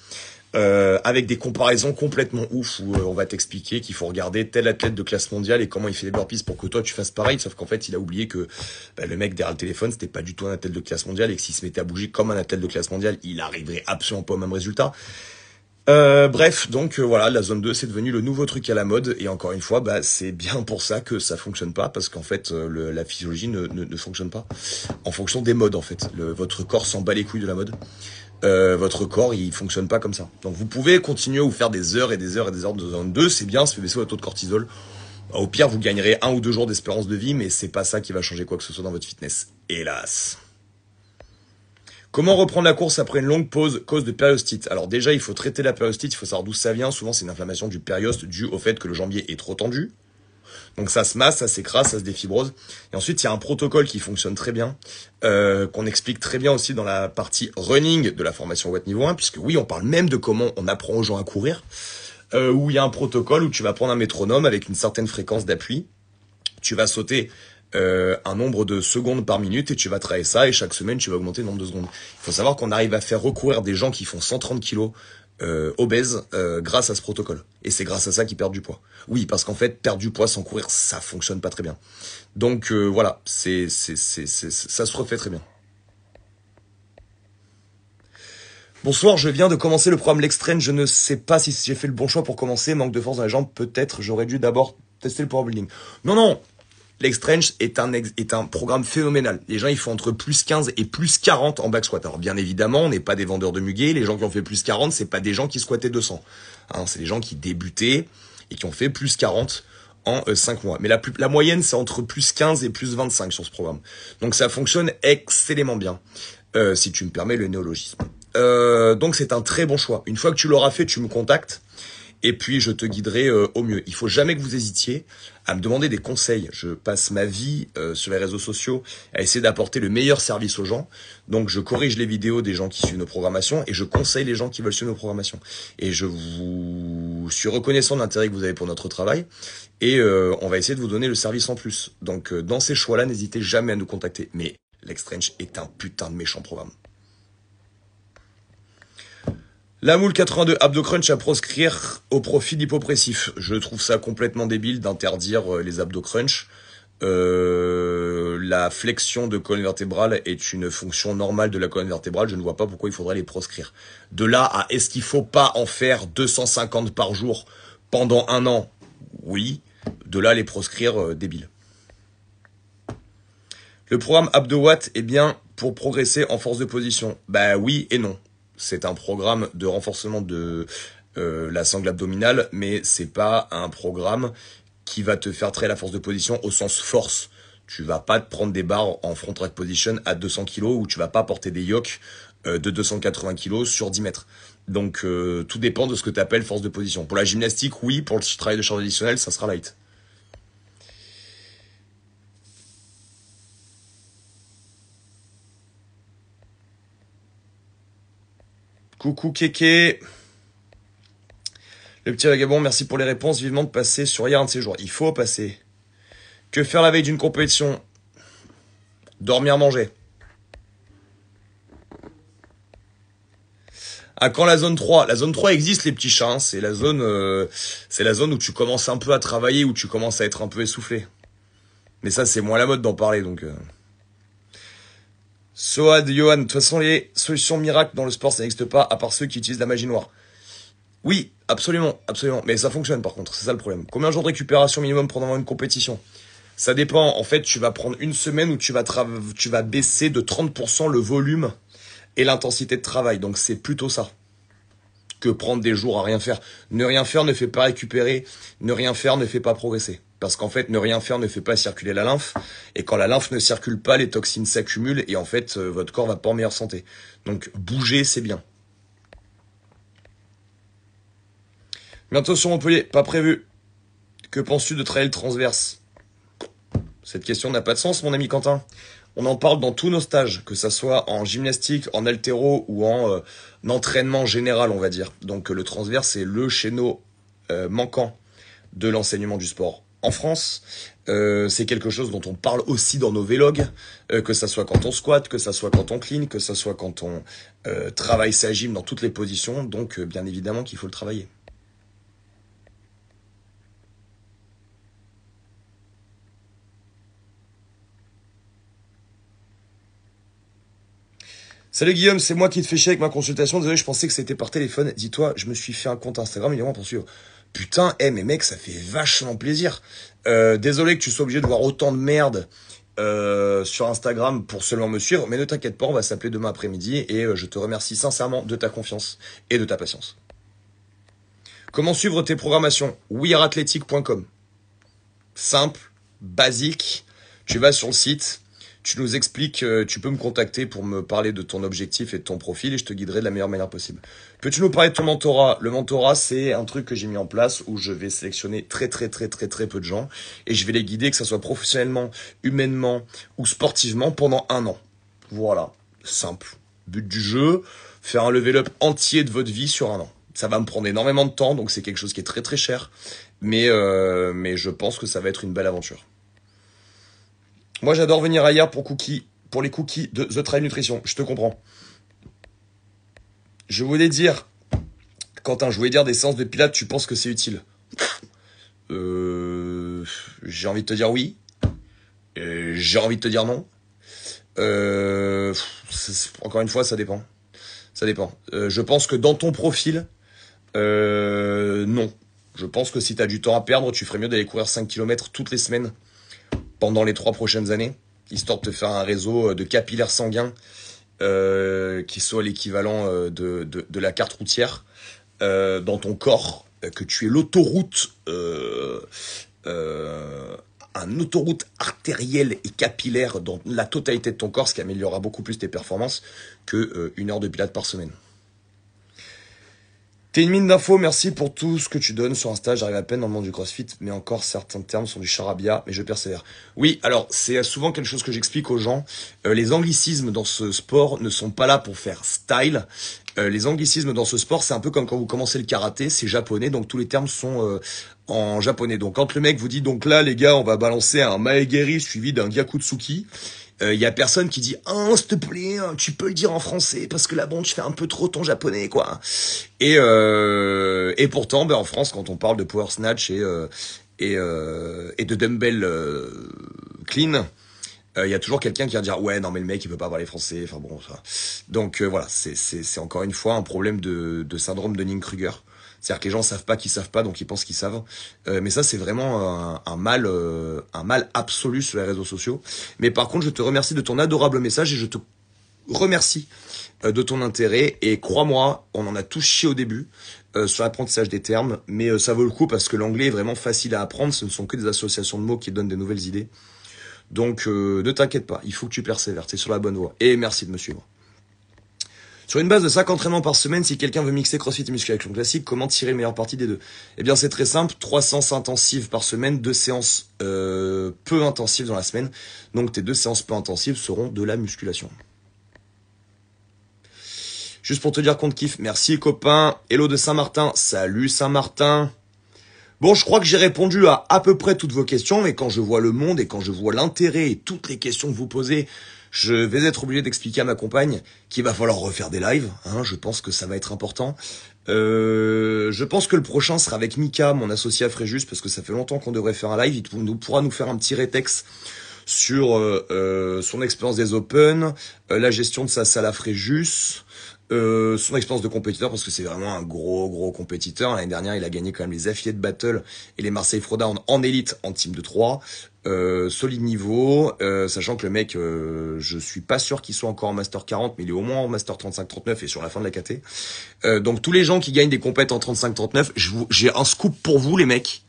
A: euh, avec des comparaisons complètement ouf où euh, on va t'expliquer qu'il faut regarder tel athlète de classe mondiale et comment il fait des burpees pour que toi tu fasses pareil. Sauf qu'en fait, il a oublié que bah, le mec derrière le téléphone, c'était pas du tout un athlète de classe mondiale et que s'il se mettait à bouger comme un athlète de classe mondiale, il arriverait absolument pas au même résultat. Euh, bref, donc euh, voilà, la zone 2 c'est devenu le nouveau truc à la mode et encore une fois, bah, c'est bien pour ça que ça fonctionne pas parce qu'en fait euh, la physiologie ne, fonctionne pas en fonction des modes en fait. votre corps s'en bat les couilles de la mode. Euh, votre corps il fonctionne pas comme ça. Donc vous pouvez continuer ou faire des heures et des heures et des heures de zone 2, c'est bien, ça fait baisser votre taux de cortisol. Au pire, vous gagnerez un ou deux jours d'espérance de vie, mais c'est pas ça qui va changer quoi que ce soit dans votre fitness. Hélas. Comment reprendre la course après une longue pause cause de périostite Alors déjà, il faut traiter la périostite, il faut savoir d'où ça vient. Souvent, c'est une inflammation du périoste due au fait que le jambier est trop tendu. Donc ça se masse, ça s'écrase, ça se défibrose. Et ensuite, il y a un protocole qui fonctionne très bien, euh, qu'on explique très bien aussi dans la partie running de la formation Watt niveau 1, puisque oui, on parle même de comment on apprend aux gens à courir, euh, où il y a un protocole où tu vas prendre un métronome avec une certaine fréquence d'appui, tu vas sauter euh, un nombre de secondes par minute et tu vas travailler ça et chaque semaine tu vas augmenter le nombre de secondes. Il faut savoir qu'on arrive à faire recourir des gens qui font 130 kilos euh, Obèse euh, grâce à ce protocole. Et c'est grâce à ça qu'ils perdent du poids. Oui, parce qu'en fait, perdre du poids sans courir, ça fonctionne pas très bien. Donc euh, voilà, c'est, c'est, c'est, ça se refait très bien. Bonsoir, je viens de commencer le programme L'Extrême. Je ne sais pas si j'ai fait le bon choix pour commencer. Manque de force dans la jambe peut-être. J'aurais dû d'abord tester le building. Non, non, L'extrange est un, est un programme phénoménal. Les gens, ils font entre plus 15 et plus 40 en back squat. Alors, bien évidemment, on n'est pas des vendeurs de muguet. Les gens qui ont fait plus 40, c'est pas des gens qui squattaient 200. Hein, c'est des gens qui débutaient et qui ont fait plus 40 en 5 euh, mois. Mais la, la moyenne, c'est entre plus 15 et plus 25 sur ce programme. Donc, ça fonctionne excellemment bien, euh, si tu me permets le néologisme. Euh, donc, c'est un très bon choix. Une fois que tu l'auras fait, tu me contactes et puis je te guiderai euh, au mieux. Il faut jamais que vous hésitiez à me demander des conseils. Je passe ma vie euh, sur les réseaux sociaux à essayer d'apporter le meilleur service aux gens. Donc je corrige les vidéos des gens qui suivent nos programmations et je conseille les gens qui veulent suivre nos programmations. Et je vous suis reconnaissant de l'intérêt que vous avez pour notre travail et euh, on va essayer de vous donner le service en plus. Donc dans ces choix-là, n'hésitez jamais à nous contacter. Mais l'Extrange est un putain de méchant programme. La moule 82 Abdo Crunch à proscrire au profit d'hypopressif. Je trouve ça complètement débile d'interdire euh, les abdo crunch. Euh, la flexion de colonne vertébrale est une fonction normale de la colonne vertébrale. Je ne vois pas pourquoi il faudrait les proscrire. De là à est-ce qu'il faut pas en faire 250 par jour pendant un an Oui. De là à les proscrire euh, débile. Le programme Abdo Watt est bien pour progresser en force de position. Bah oui et non c'est un programme de renforcement de euh, la sangle abdominale, mais c'est pas un programme qui va te faire traiter la force de position au sens force. Tu vas pas te prendre des barres en front rack position à 200 kg ou tu vas pas porter des yokes euh, de 280 kg sur 10 mètres. Donc euh, tout dépend de ce que tu appelles force de position. Pour la gymnastique, oui, pour le travail de charge additionnelle, ça sera light. Coucou Kéké. Le petit vagabond, merci pour les réponses. Vivement de passer sur hier de ces jours. Il faut passer. Que faire la veille d'une compétition Dormir, manger. À quand la zone 3 La zone 3 existe, les petits chats. Hein. C'est la zone, euh, c'est la zone où tu commences un peu à travailler, où tu commences à être un peu essoufflé. Mais ça, c'est moins la mode d'en parler, donc. Euh. Soad, Johan, de toute façon, les solutions miracles dans le sport, ça n'existe pas, à part ceux qui utilisent la magie noire. Oui, absolument, absolument. Mais ça fonctionne par contre, c'est ça le problème. Combien de jours de récupération minimum pendant une compétition Ça dépend. En fait, tu vas prendre une semaine où tu vas, tu vas baisser de 30% le volume et l'intensité de travail. Donc c'est plutôt ça que prendre des jours à rien faire. Ne rien faire ne fait pas récupérer, ne rien faire ne fait pas progresser. Parce qu'en fait, ne rien faire ne fait pas circuler la lymphe. Et quand la lymphe ne circule pas, les toxines s'accumulent et en fait, euh, votre corps va pas en meilleure santé. Donc, bouger, c'est bien. Bientôt sur Montpellier, pas prévu. Que penses-tu de trail transverse Cette question n'a pas de sens, mon ami Quentin. On en parle dans tous nos stages, que ce soit en gymnastique, en altéro ou en euh, entraînement général, on va dire. Donc, le transverse, c'est le chaîneau euh, manquant de l'enseignement du sport en France. Euh, c'est quelque chose dont on parle aussi dans nos vlogs, euh, que ce soit quand on squatte, que ce soit quand on clean, que ce soit quand on euh, travaille sa gym dans toutes les positions. Donc, bien évidemment qu'il faut le travailler. Salut Guillaume, c'est moi qui te fais chier avec ma consultation. Désolé, je pensais que c'était par téléphone. Dis-toi, je me suis fait un compte Instagram évidemment pour suivre. Putain, eh mais mec, ça fait vachement plaisir. Euh, désolé que tu sois obligé de voir autant de merde euh, sur Instagram pour seulement me suivre, mais ne t'inquiète pas, on va s'appeler demain après-midi et euh, je te remercie sincèrement de ta confiance et de ta patience. Comment suivre tes programmations wearathletic.com Simple, basique, tu vas sur le site, tu nous expliques, euh, tu peux me contacter pour me parler de ton objectif et de ton profil et je te guiderai de la meilleure manière possible. Peux-tu nous parler de ton mentorat Le mentorat, c'est un truc que j'ai mis en place où je vais sélectionner très très très très très peu de gens et je vais les guider, que ce soit professionnellement, humainement ou sportivement pendant un an. Voilà, simple. But du jeu, faire un level up entier de votre vie sur un an. Ça va me prendre énormément de temps, donc c'est quelque chose qui est très très cher, mais, euh, mais je pense que ça va être une belle aventure. Moi, j'adore venir ailleurs pour, cookies, pour les cookies de The Trail Nutrition. Je te comprends. Je voulais dire, Quentin, je voulais dire des séances de pilates, tu penses que c'est utile euh, J'ai envie de te dire oui. J'ai envie de te dire non. Euh, encore une fois, ça dépend. Ça dépend. Euh, je pense que dans ton profil, non. Je pense que si tu as du temps à perdre, tu ferais mieux d'aller courir 5 km toutes les semaines pendant les trois prochaines années, histoire de te faire un réseau euh, de capillaires sanguins euh, qui soit l'équivalent euh, de, la carte routière dans ton corps, que tu es l'autoroute, un autoroute artérielle et capillaire dans la totalité de ton corps, ce qui améliorera beaucoup plus tes performances que une heure de pilates par semaine. T'es une mine d'infos, merci pour tout ce que tu donnes sur Insta. J'arrive à peine dans le monde du crossfit, mais encore certains termes sont du charabia, mais je persévère. Oui, alors c'est souvent quelque chose que j'explique aux gens. Euh, les anglicismes dans ce sport ne sont pas là pour faire style. Euh, les anglicismes dans ce sport, c'est un peu comme quand vous commencez le karaté, c'est japonais, donc tous les termes sont euh, en japonais. Donc quand le mec vous dit donc là les gars, on va balancer un maegeri suivi d'un gyakutsuki, il euh, y a personne qui dit "Oh, s'il te plaît, hein, tu peux le dire en français parce que là bon, tu fais un peu trop ton japonais quoi." Et euh, et pourtant ben en France quand on parle de power snatch et euh, et, et de dumbbell clean, il y a toujours quelqu'un qui va dire ouais non mais le mec il peut pas parler français enfin bon donc voilà c'est c'est encore une fois un problème de syndrome de Ninkruger. Kruger c'est-à-dire que les gens savent pas qu'ils savent pas, donc ils pensent qu'ils savent. Euh, mais ça, c'est vraiment un, mal, euh, un mal absolu sur les réseaux sociaux. Mais par contre, je te remercie de ton adorable message et je te remercie euh, de ton intérêt. Et crois-moi, on en a tous chié au début sur l'apprentissage des termes, mais ça vaut le coup parce que l'anglais est vraiment facile à apprendre. Ce ne sont que des associations de mots qui donnent des nouvelles idées. Donc, ne t'inquiète pas, il faut que tu persévères. tu es sur la bonne voie. Et merci de me suivre. Sur une base de 5 entraînements par semaine, si quelqu'un veut mixer CrossFit et musculation classique, comment tirer meilleure partie des deux Eh bien, c'est très simple. 3 séances intensives par semaine, deux séances euh, peu intensives dans la semaine. Donc, tes deux séances peu intensives seront de la musculation. Juste pour te dire qu'on te kiffe. Merci, copain. Hello de Saint-Martin. Salut, Saint-Martin. Bon, je crois que j'ai répondu à à peu près toutes vos questions, mais quand je vois le monde et quand je vois l'intérêt et toutes les questions que vous posez je vais être obligé d'expliquer à ma compagne qu'il va falloir refaire des lives. Hein, je pense que ça va être important. Euh, je pense que le prochain sera avec Mika, mon associé à Fréjus, parce que ça fait longtemps qu'on devrait faire un live. Il nous, pourra nous faire un petit rétex sur euh, euh, son expérience des Open, la gestion de sa salle à Fréjus, euh, son expérience de compétiteur parce que c'est vraiment un gros gros compétiteur. L'année dernière, il a gagné quand même les de battle et les Marseille froda en élite en team de 3. Euh, solide niveau, euh, sachant que le mec, je suis pas sûr qu'il soit encore en master 40, mais il est au moins en master 35-39 et sur la fin de la KT. donc tous les gens qui gagnent des compètes en 35-39, j'ai un scoop pour vous les mecs.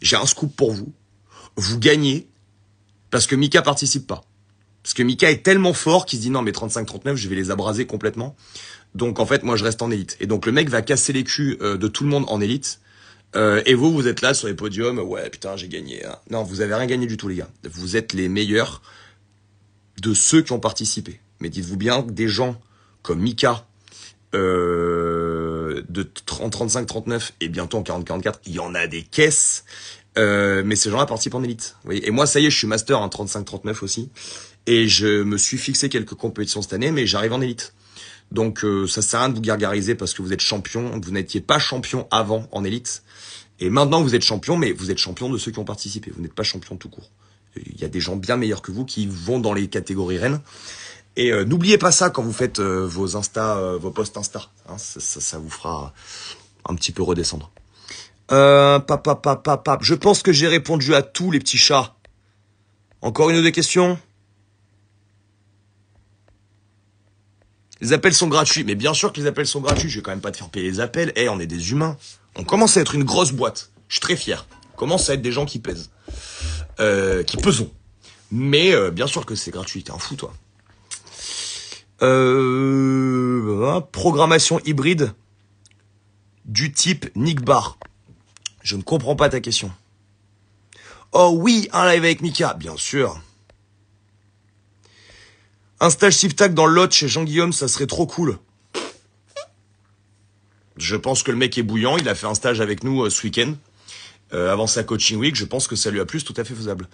A: J'ai un scoop pour vous. Vous gagnez parce que Mika participe pas. Parce que Mika est tellement fort qu'il se dit non, mais 35-39, je vais les abraser complètement. Donc en fait, moi, je reste en élite. Et donc le mec va casser les culs euh, de tout le monde en élite. Euh, et vous, vous êtes là sur les podiums. Ouais, putain, j'ai gagné. Hein. Non, vous avez rien gagné du tout, les gars. Vous êtes les meilleurs de ceux qui ont participé. Mais dites-vous bien, que des gens comme Mika, euh, de 30, 35, 39 et bientôt en 40, 44, il y en a des caisses. mais ces gens-là participent en élite. et moi, ça y est, je suis master en 35, 39 aussi. Et je me suis fixé quelques compétitions cette année, mais j'arrive en élite. Donc euh, ça sert à rien de vous gargariser parce que vous êtes champion, vous n'étiez pas champion avant en élite. Et maintenant vous êtes champion, mais vous êtes champion de ceux qui ont participé, vous n'êtes pas champion tout court. Il y a des gens bien meilleurs que vous qui vont dans les catégories reines. Et euh, n'oubliez pas ça quand vous faites euh, vos Insta, euh, vos posts Insta. Hein. ça, ça, ça, vous fera un petit peu redescendre. papa, papa, pa. Je pense que j'ai répondu à tous les petits chats. Encore une ou deux questions Les appels sont gratuits. Mais bien sûr que les appels sont gratuits. Je vais quand même pas te faire payer les appels. Eh, on est des humains. On commence à être une grosse boîte. Je suis très fier. On commence à être des gens qui pèsent. Euh, qui pesons. Mais euh, bien sûr que c'est gratuit. T'es un fou, toi. Euh, hein, programmation hybride du type Nick Bar. Je ne comprends pas ta question. Oh oui, un live avec Mika, bien sûr. Un stage Siftac dans le Lot chez Jean-Guillaume, ça serait trop cool. Je pense que le mec est bouillant. Il a fait un stage avec nous euh, ce week-end. Euh, avant sa coaching week, je pense que ça lui a plu, tout à fait faisable.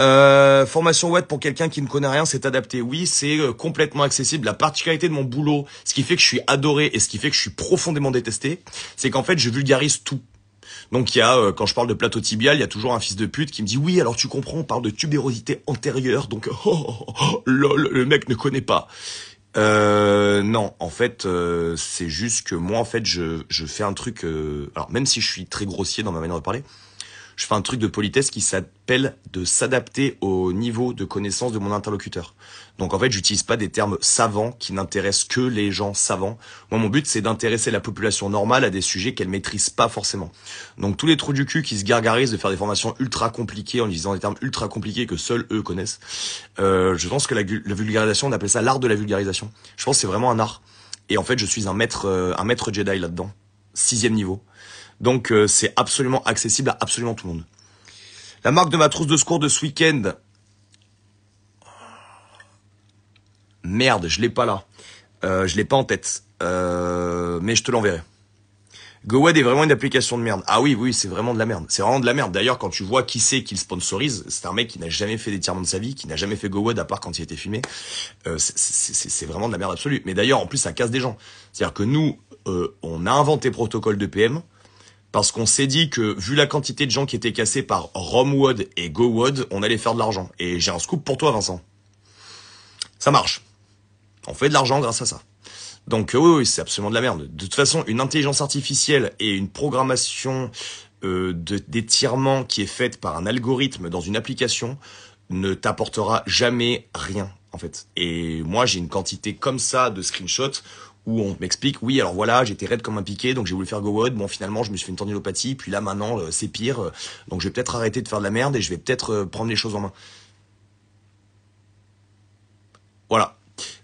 A: Euh, formation web pour quelqu'un qui ne connaît rien, c'est adapté. Oui, c'est complètement accessible. La particularité de mon boulot, ce qui fait que je suis adoré et ce qui fait que je suis profondément détesté, c'est qu'en fait, je vulgarise tout. Donc il y a, euh, quand je parle de plateau tibial, il y a toujours un fils de pute qui me dit oui, alors tu comprends, on parle de tubérosité antérieure, donc (laughs) oh, oh, oh, lol, le mec ne connaît pas. Euh, non, en fait, euh, c'est juste que moi, en fait, je, je fais un truc. alors, même si je suis très grossier dans ma manière de parler, je fais un truc de politesse qui s'appelle de s'adapter au niveau de connaissance de mon interlocuteur. Donc en fait, j'utilise pas des termes savants qui n'intéressent que les gens savants. Moi, mon but, c'est d'intéresser la population normale à des sujets qu'elle maîtrise pas forcément. Donc tous les trous du cul qui se gargarisent de faire des formations ultra compliquées en utilisant des termes ultra compliqués que seuls eux connaissent, euh, je pense que la, vulgarisation, on appelle ça l'art de la vulgarisation. Je pense que c'est vraiment un art. Et en fait, je suis un maître, euh, un maître Jedi là-dedans, sixième niveau. Donc euh, c'est absolument accessible à absolument tout le monde. La marque de ma trousse de secours de ce week-end. Merde, je l'ai pas là. Euh, je l'ai pas en tête. Euh, mais je te l'enverrai. GoWed est vraiment une application de merde. Ah oui, oui, c'est vraiment de la merde. C'est vraiment de la merde. D'ailleurs, quand tu vois qui c'est qui le sponsorise, c'est un mec qui n'a jamais fait des d'étirement de sa vie, qui n'a jamais fait GoWed à part quand il était filmé. Euh, c'est vraiment de la merde absolue. Mais d'ailleurs, en plus, ça casse des gens. C'est-à-dire que nous, on a inventé protocole de PM, parce qu'on s'est dit que vu la quantité de gens qui étaient cassés par Romwood et GoWood, on allait faire de l'argent. Et j'ai un scoop pour toi, Vincent. Ça marche. On fait de l'argent grâce à ça. Donc euh, oui, c'est absolument de la merde. De toute façon, une intelligence artificielle et une programmation euh, d'étirement qui est faite par un algorithme dans une application ne t'apportera jamais rien en fait. Et moi, j'ai une quantité comme ça de screenshots où on m'explique, oui, alors voilà, j'étais raide comme un piqué, donc j'ai voulu faire go bon finalement je me suis fait une tendinopathie, puis là maintenant euh, c'est pire, euh, donc je vais peut-être arrêter de faire de la merde et je vais peut-être euh, prendre les choses en main. Voilà.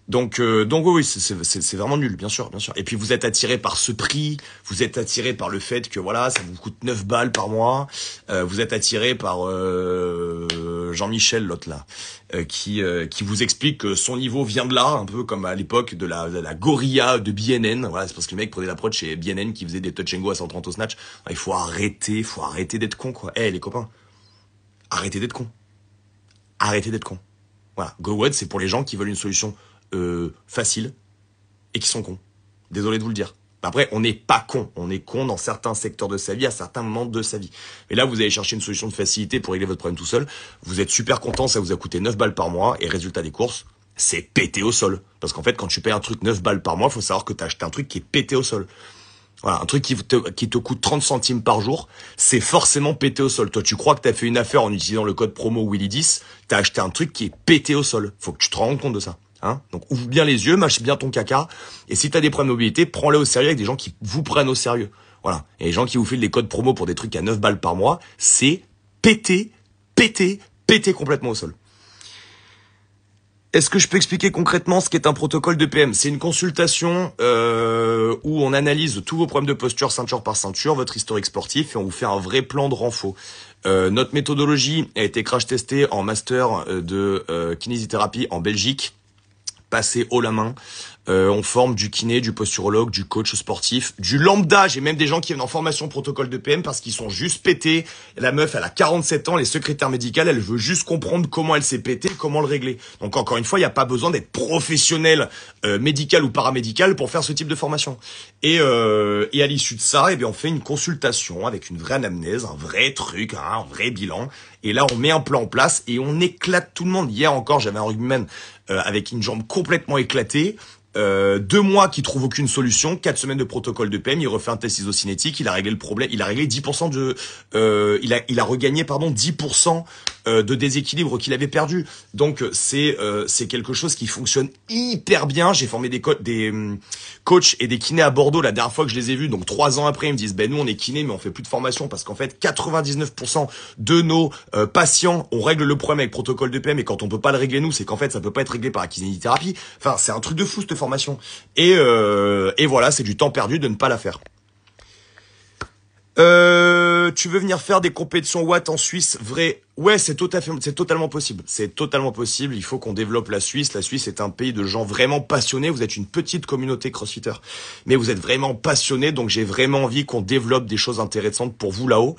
A: Donc, donc oui, c'est vraiment nul, bien sûr, bien sûr. Et puis vous êtes attiré par ce prix, vous êtes attiré par le fait que voilà, ça vous coûte 9 balles par mois, vous êtes attiré par Jean-Michel l'autre euh, là, qui euh, qui vous explique que son niveau vient de là, un peu comme à l'époque de la, gorilla de BNN. Voilà, c'est parce que le mec prenait l'approche chez BNN qui faisait des touch and go à 130 au snatch. Il faut arrêter, faut arrêter d'être con quoi. Eh les copains, arrêtez d'être con. Arrêtez d'être con. Voilà, GoWed c'est pour les gens qui veulent une solution euh, facile et qui sont cons. Désolé de vous le dire. Après, on n'est pas con. On est con dans certains secteurs de sa vie, à certains moments de sa vie. Et là, vous allez chercher une solution de facilité pour régler votre problème tout seul. Vous êtes super content, ça vous a coûté 9 balles par mois. Et résultat des courses, c'est pété au sol. Parce qu'en fait, quand tu payes un truc 9 balles par mois, il faut savoir que tu as acheté un truc qui est pété au sol. Voilà, un truc qui te, coûte 30 centimes par jour, c'est forcément pété au sol. Toi, tu crois que tu as fait une affaire en utilisant le code promo Willy10, tu as acheté un truc qui est pété au sol. Faut que tu te rendes compte de ça. Hein. Donc ouvre bien les yeux, mâche bien ton caca. Et si t'as des problèmes de mobilité, prends-les au sérieux avec des gens qui vous prennent au sérieux. Voilà. Et les gens qui vous filent des codes promo pour des trucs à 9 balles par mois, c'est péter, péter, péter complètement au sol. Est-ce que je peux expliquer concrètement ce qu'est un protocole de PM C'est une consultation euh, où on analyse tous vos problèmes de posture ceinture par ceinture, votre historique sportif, et on vous fait un vrai plan de renfort. Euh, notre méthodologie a été crash-testée en master euh, de kinésithérapie en Belgique passer haut la main euh, on forme du kiné, du posturologue, du coach sportif, du lambda. J'ai même des gens qui viennent en formation protocole de PM parce qu'ils sont juste pétés. La meuf, elle a 47 ans, les secrétaires médicales, elle veut juste comprendre comment elle s'est pétée, comment le régler. Donc encore une fois, il n'y a pas besoin d'être professionnel euh, médical ou paramédical pour faire ce type de formation. Euh, et, à l'issue de ça, eh bien, on fait une consultation avec une vraie anamnèse, un vrai truc, hein, un vrai bilan. Et là, on met un plan en place et on éclate tout le monde. Hier encore, j'avais un rugbyman avec une jambe complètement éclatée. Euh, deux mois qu'il trouve aucune solution, quatre semaines de protocole de PM, il refait un test isocinétique, il a réglé le problème, il a réglé 10% de, euh, il a il a regagné pardon 10% euh, de déséquilibre qu'il avait perdu. Donc euh, euh, c'est quelque chose qui fonctionne hyper bien. J'ai formé des, des hum, coachs et des kinés à Bordeaux la dernière fois que je les ai vus. Donc trois ans après, ils me disent ben nous on est kinés mais on fait plus de formation parce qu'en fait 99% de nos patients on règle le problème avec protocole de PM et quand on peut pas le régler nous c'est qu'en fait ça peut pas être réglé par la kinésithérapie. Enfin c'est un truc de fou cette formation. Et et voilà c'est du temps perdu de ne pas la faire. Euh, tu veux venir faire des compétitions Watt en Suisse Vrai. Ouais, c'est tota-, c'est totalement possible. C'est totalement possible. Il faut qu'on développe la Suisse. La Suisse est un pays de gens vraiment passionnés. Vous êtes une petite communauté crossfitter. Mais vous êtes vraiment passionnés. Donc, j'ai vraiment envie qu'on développe des choses intéressantes pour vous là-haut.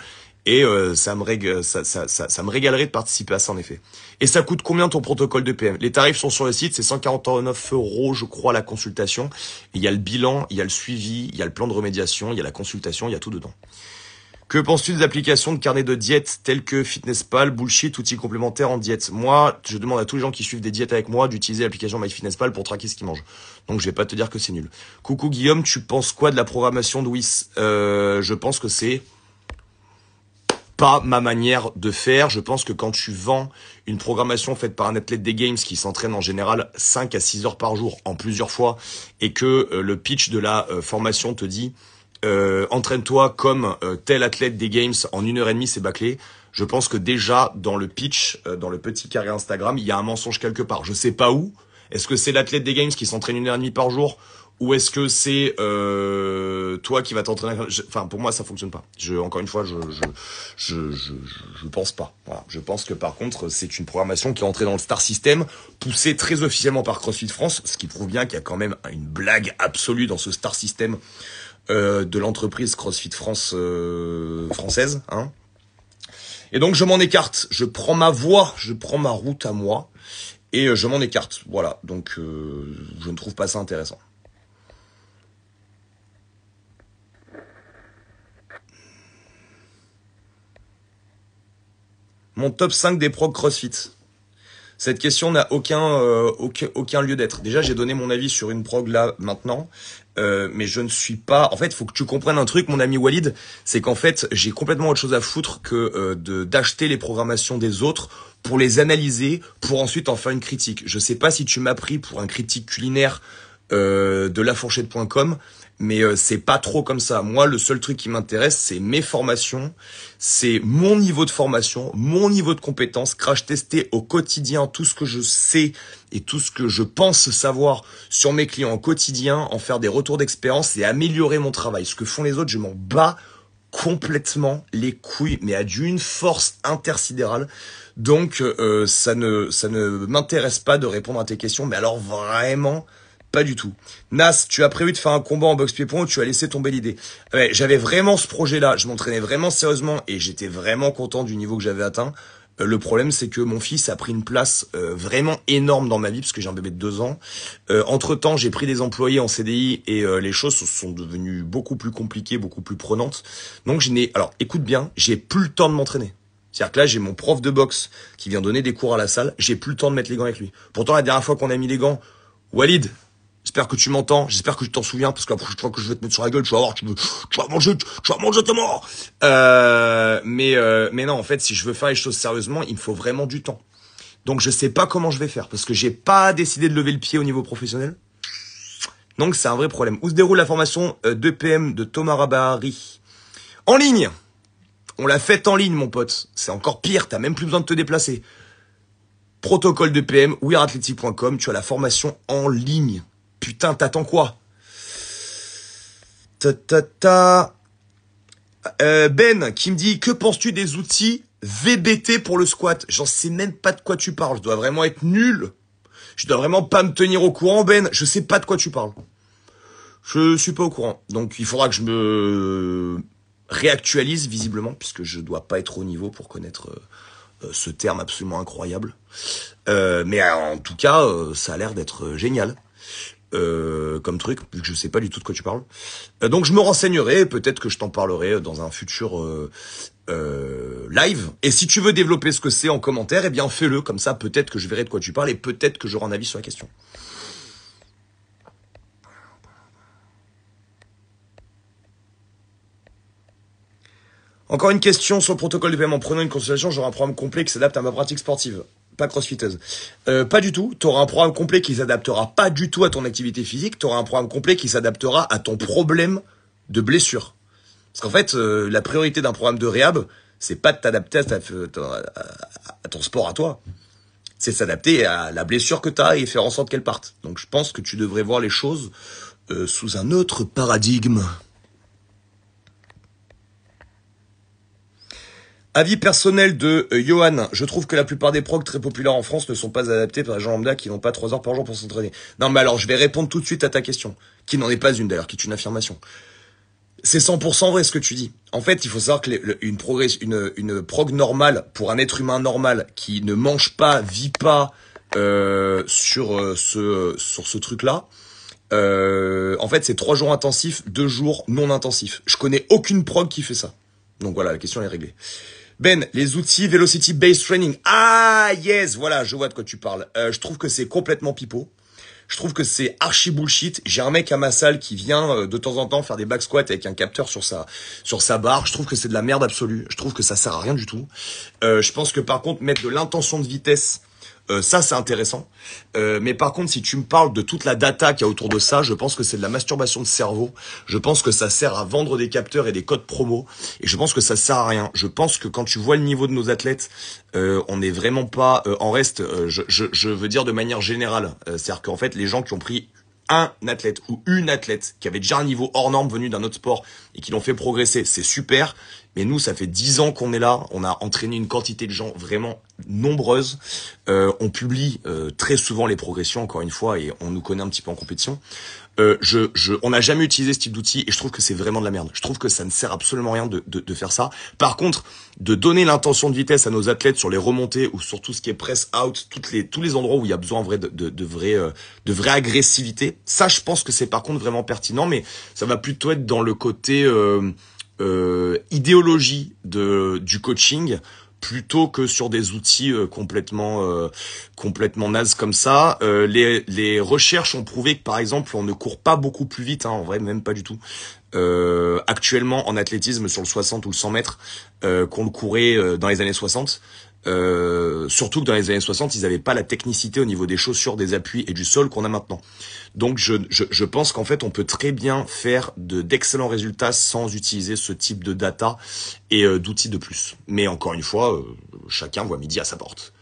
A: Et euh, ça, me ça, me régalerait de participer à ça en effet. Et ça coûte combien ton protocole de PM Les tarifs sont sur le site, c'est 149 euros je crois la consultation. Il y a le bilan, il y a le suivi, il y a le plan de remédiation, il y a la consultation, il y a tout dedans. Que penses-tu des applications de carnet de diète telles que FitnessPal, Bullshit, outils complémentaires en diète Moi, je demande à tous les gens qui suivent des diètes avec moi d'utiliser l'application MyFitnessPal pour traquer ce qu'ils mangent. Donc je vais pas te dire que c'est nul. Coucou Guillaume, tu penses quoi de la programmation de WIS euh, Je pense que c'est pas ma manière de faire. Je pense que quand tu vends une programmation faite par un athlète des games qui s'entraîne en général 5 à 6 heures par jour en plusieurs fois et que euh, le pitch de la euh, formation te dit euh, entraîne-toi comme euh, tel athlète des games en une heure et demie, c'est bâclé. Je pense que déjà dans le pitch, euh, dans le petit carré Instagram, il y a un mensonge quelque part. Je sais pas où. Est-ce que c'est l'athlète des games qui s'entraîne une heure et demie par jour ou est-ce que c'est euh, toi qui vas t'entraîner Enfin, pour moi, ça fonctionne pas. Je, encore une fois, je je, je, je, je pense pas. Voilà. Je pense que par contre, c'est une programmation qui est entrée dans le star system, poussée très officiellement par CrossFit France, ce qui prouve bien qu'il y a quand même une blague absolue dans ce star system euh, de l'entreprise CrossFit France euh, française. Hein. Et donc je m'en écarte, je prends ma voie, je prends ma route à moi et euh, je m'en écarte. Voilà, donc je ne trouve pas ça intéressant. Mon top 5 des pros CrossFit. Cette question n'a aucun, euh, aucun, lieu d'être. Déjà, j'ai donné mon avis sur une prog là maintenant, euh, mais je ne suis pas. En fait, il faut que tu comprennes un truc, mon ami Walid, c'est qu'en fait, j'ai complètement autre chose à foutre que euh, de d'acheter les programmations des autres pour les analyser, pour ensuite en faire une critique. Je sais pas si tu m'as pris pour un critique culinaire de lafourchette.com mais euh, c'est pas trop comme ça. Moi, le seul truc qui m'intéresse, c'est mes formations, c'est mon niveau de formation, mon niveau de compétence, crash tester au quotidien tout ce que je sais et tout ce que je pense savoir sur mes clients au quotidien, en faire des retours d'expérience et améliorer mon travail. Ce que font les autres, je m'en bats complètement les couilles, mais à d'une force intersidérale. Donc, euh, ça ne, ça ne m'intéresse pas de répondre à tes questions, mais alors vraiment, pas du tout. Nas, tu as prévu de faire un combat en boxe pied-point tu as laissé tomber l'idée ouais, J'avais vraiment ce projet-là, je m'entraînais vraiment sérieusement et j'étais vraiment content du niveau que j'avais atteint. Euh, le problème, c'est que mon fils a pris une place euh, vraiment énorme dans ma vie, parce que j'ai un bébé de deux ans. Euh, entre-temps, j'ai pris des employés en CDI et les choses sont devenues beaucoup plus compliquées, beaucoup plus prenantes. Donc, je n'ai... Alors, écoute bien, j'ai plus le temps de m'entraîner. C'est-à-dire que là, j'ai mon prof de boxe qui vient donner des cours à la salle, j'ai plus le temps de mettre les gants avec lui. Pourtant, la dernière fois qu'on a mis les gants, Walid, J'espère que tu m'entends. J'espère que tu t'en souviens parce que je crois que je vais te mettre sur la gueule, tu vas voir, tu, vas manger, tu, vas manger tes mort euh, euh, mais non, en fait, si je veux faire les choses sérieusement, il me faut vraiment du temps. Donc je sais pas comment je vais faire parce que j'ai pas décidé de lever le pied au niveau professionnel. Donc c'est un vrai problème. Où se déroule la formation 2PM euh, de Thomas Rabari En ligne. On l'a faite en ligne, mon pote. C'est encore pire. tu n'as même plus besoin de te déplacer protocole de PM, weareathletic.com, tu as la formation en ligne. Putain, t'attends quoi ta, euh, Ben qui me dit que penses-tu des outils VBT pour le squat J'en sais même pas de quoi tu parles. Je dois vraiment être nul. Je dois vraiment pas me tenir au courant, Ben. Je sais pas de quoi tu parles. Je suis pas au courant. Donc il faudra que je me réactualise visiblement puisque je dois pas être au niveau pour connaître euh, euh, ce terme absolument incroyable. mais en tout cas, ça a l'air d'être génial. Euh, comme truc, vu que je sais pas du tout de quoi tu parles. Euh, donc je me renseignerai, peut-être que je t'en parlerai euh, dans un futur live. Et si tu veux développer ce que c'est en commentaire, eh bien fais-le, comme ça peut-être que je verrai de quoi tu parles et peut-être que j'aurai un avis sur la question. Encore une question sur le protocole de paiement. Prenons une consultation, j'aurai un programme complet qui s'adapte à ma pratique sportive. Pas crossfiteuse. Euh, pas du tout. Tu auras un programme complet qui s'adaptera pas du tout à ton activité physique. Tu auras un programme complet qui s'adaptera à ton problème de blessure. Parce qu'en fait, euh, la priorité d'un programme de réhab, c'est pas de t'adapter à, ton sport à toi. C'est s'adapter à la blessure que tu as et faire en sorte qu'elle parte. Donc je pense que tu devrais voir les choses euh, sous un autre paradigme. Avis personnel de euh, Johan, je trouve que la plupart des prog très populaires en France ne sont pas adaptés par les gens lambda qui n'ont pas 3 heures par jour pour s'entraîner. Non mais alors je vais répondre tout de suite à ta question, qui n'en est pas une d'ailleurs, qui est une affirmation. C'est 100% vrai ce que tu dis. En fait, il faut savoir que une, progress, une, une prog normale pour un être humain normal qui ne mange pas, vit pas euh, sur, euh, ce, sur ce truc-là, euh, en fait c'est 3 jours intensifs, 2 jours non intensifs. Je connais aucune prog qui fait ça. Donc voilà, la question est réglée. Ben, les outils Velocity base Training. Ah, yes, voilà, je vois de quoi tu parles. Euh, je trouve que c'est complètement pipeau. Je trouve que c'est archi bullshit. J'ai un mec à ma salle qui vient euh, de temps en temps faire des back squats avec un capteur sur sa sur sa barre. Je trouve que c'est de la merde absolue. Je trouve que ça sert à rien du tout. Euh, je pense que par contre mettre de l'intention de vitesse euh, ça, c'est intéressant. Euh, mais par contre, si tu me parles de toute la data qu'il y a autour de ça, je pense que c'est de la masturbation de cerveau. Je pense que ça sert à vendre des capteurs et des codes promo. Et je pense que ça sert à rien. Je pense que quand tu vois le niveau de nos athlètes, euh, on n'est vraiment pas en reste. Je, je, veux dire de manière générale. C'est-à-dire qu'en fait, les gens qui ont pris un athlète ou une athlète qui avait déjà un niveau hors norme venu d'un autre sport et qui l'ont fait progresser, c'est super. Mais nous, ça fait dix ans qu'on est là. On a entraîné une quantité de gens vraiment nombreuses. Euh, on publie euh, très souvent les progressions, encore une fois, et on nous connaît un petit peu en compétition. Euh, je, je, on n'a jamais utilisé ce type d'outil et je trouve que c'est vraiment de la merde. Je trouve que ça ne sert absolument rien de, de, de faire ça. Par contre, de donner l'intention de vitesse à nos athlètes sur les remontées ou sur tout ce qui est press out, toutes les, tous les endroits où il y a besoin en vrai de, de, de vraie, euh, de vraie agressivité, ça, je pense que c'est par contre vraiment pertinent, mais ça va plutôt être dans le côté euh, euh, idéologie de, du coaching plutôt que sur des outils euh, complètement euh, complètement nazes comme ça. les, recherches ont prouvé que par exemple on ne court pas beaucoup plus vite, hein, en vrai même pas du tout. actuellement en athlétisme sur le 60 ou le 100 mètres qu'on le courait dans les années 60. Euh, surtout que dans les années 60, ils n'avaient pas la technicité au niveau des chaussures, des appuis et du sol qu'on a maintenant. Donc je, je, pense qu'en fait, on peut très bien faire d'excellents résultats sans utiliser ce type de data et euh, d'outils de plus. Mais encore une fois, euh, chacun voit midi à sa porte.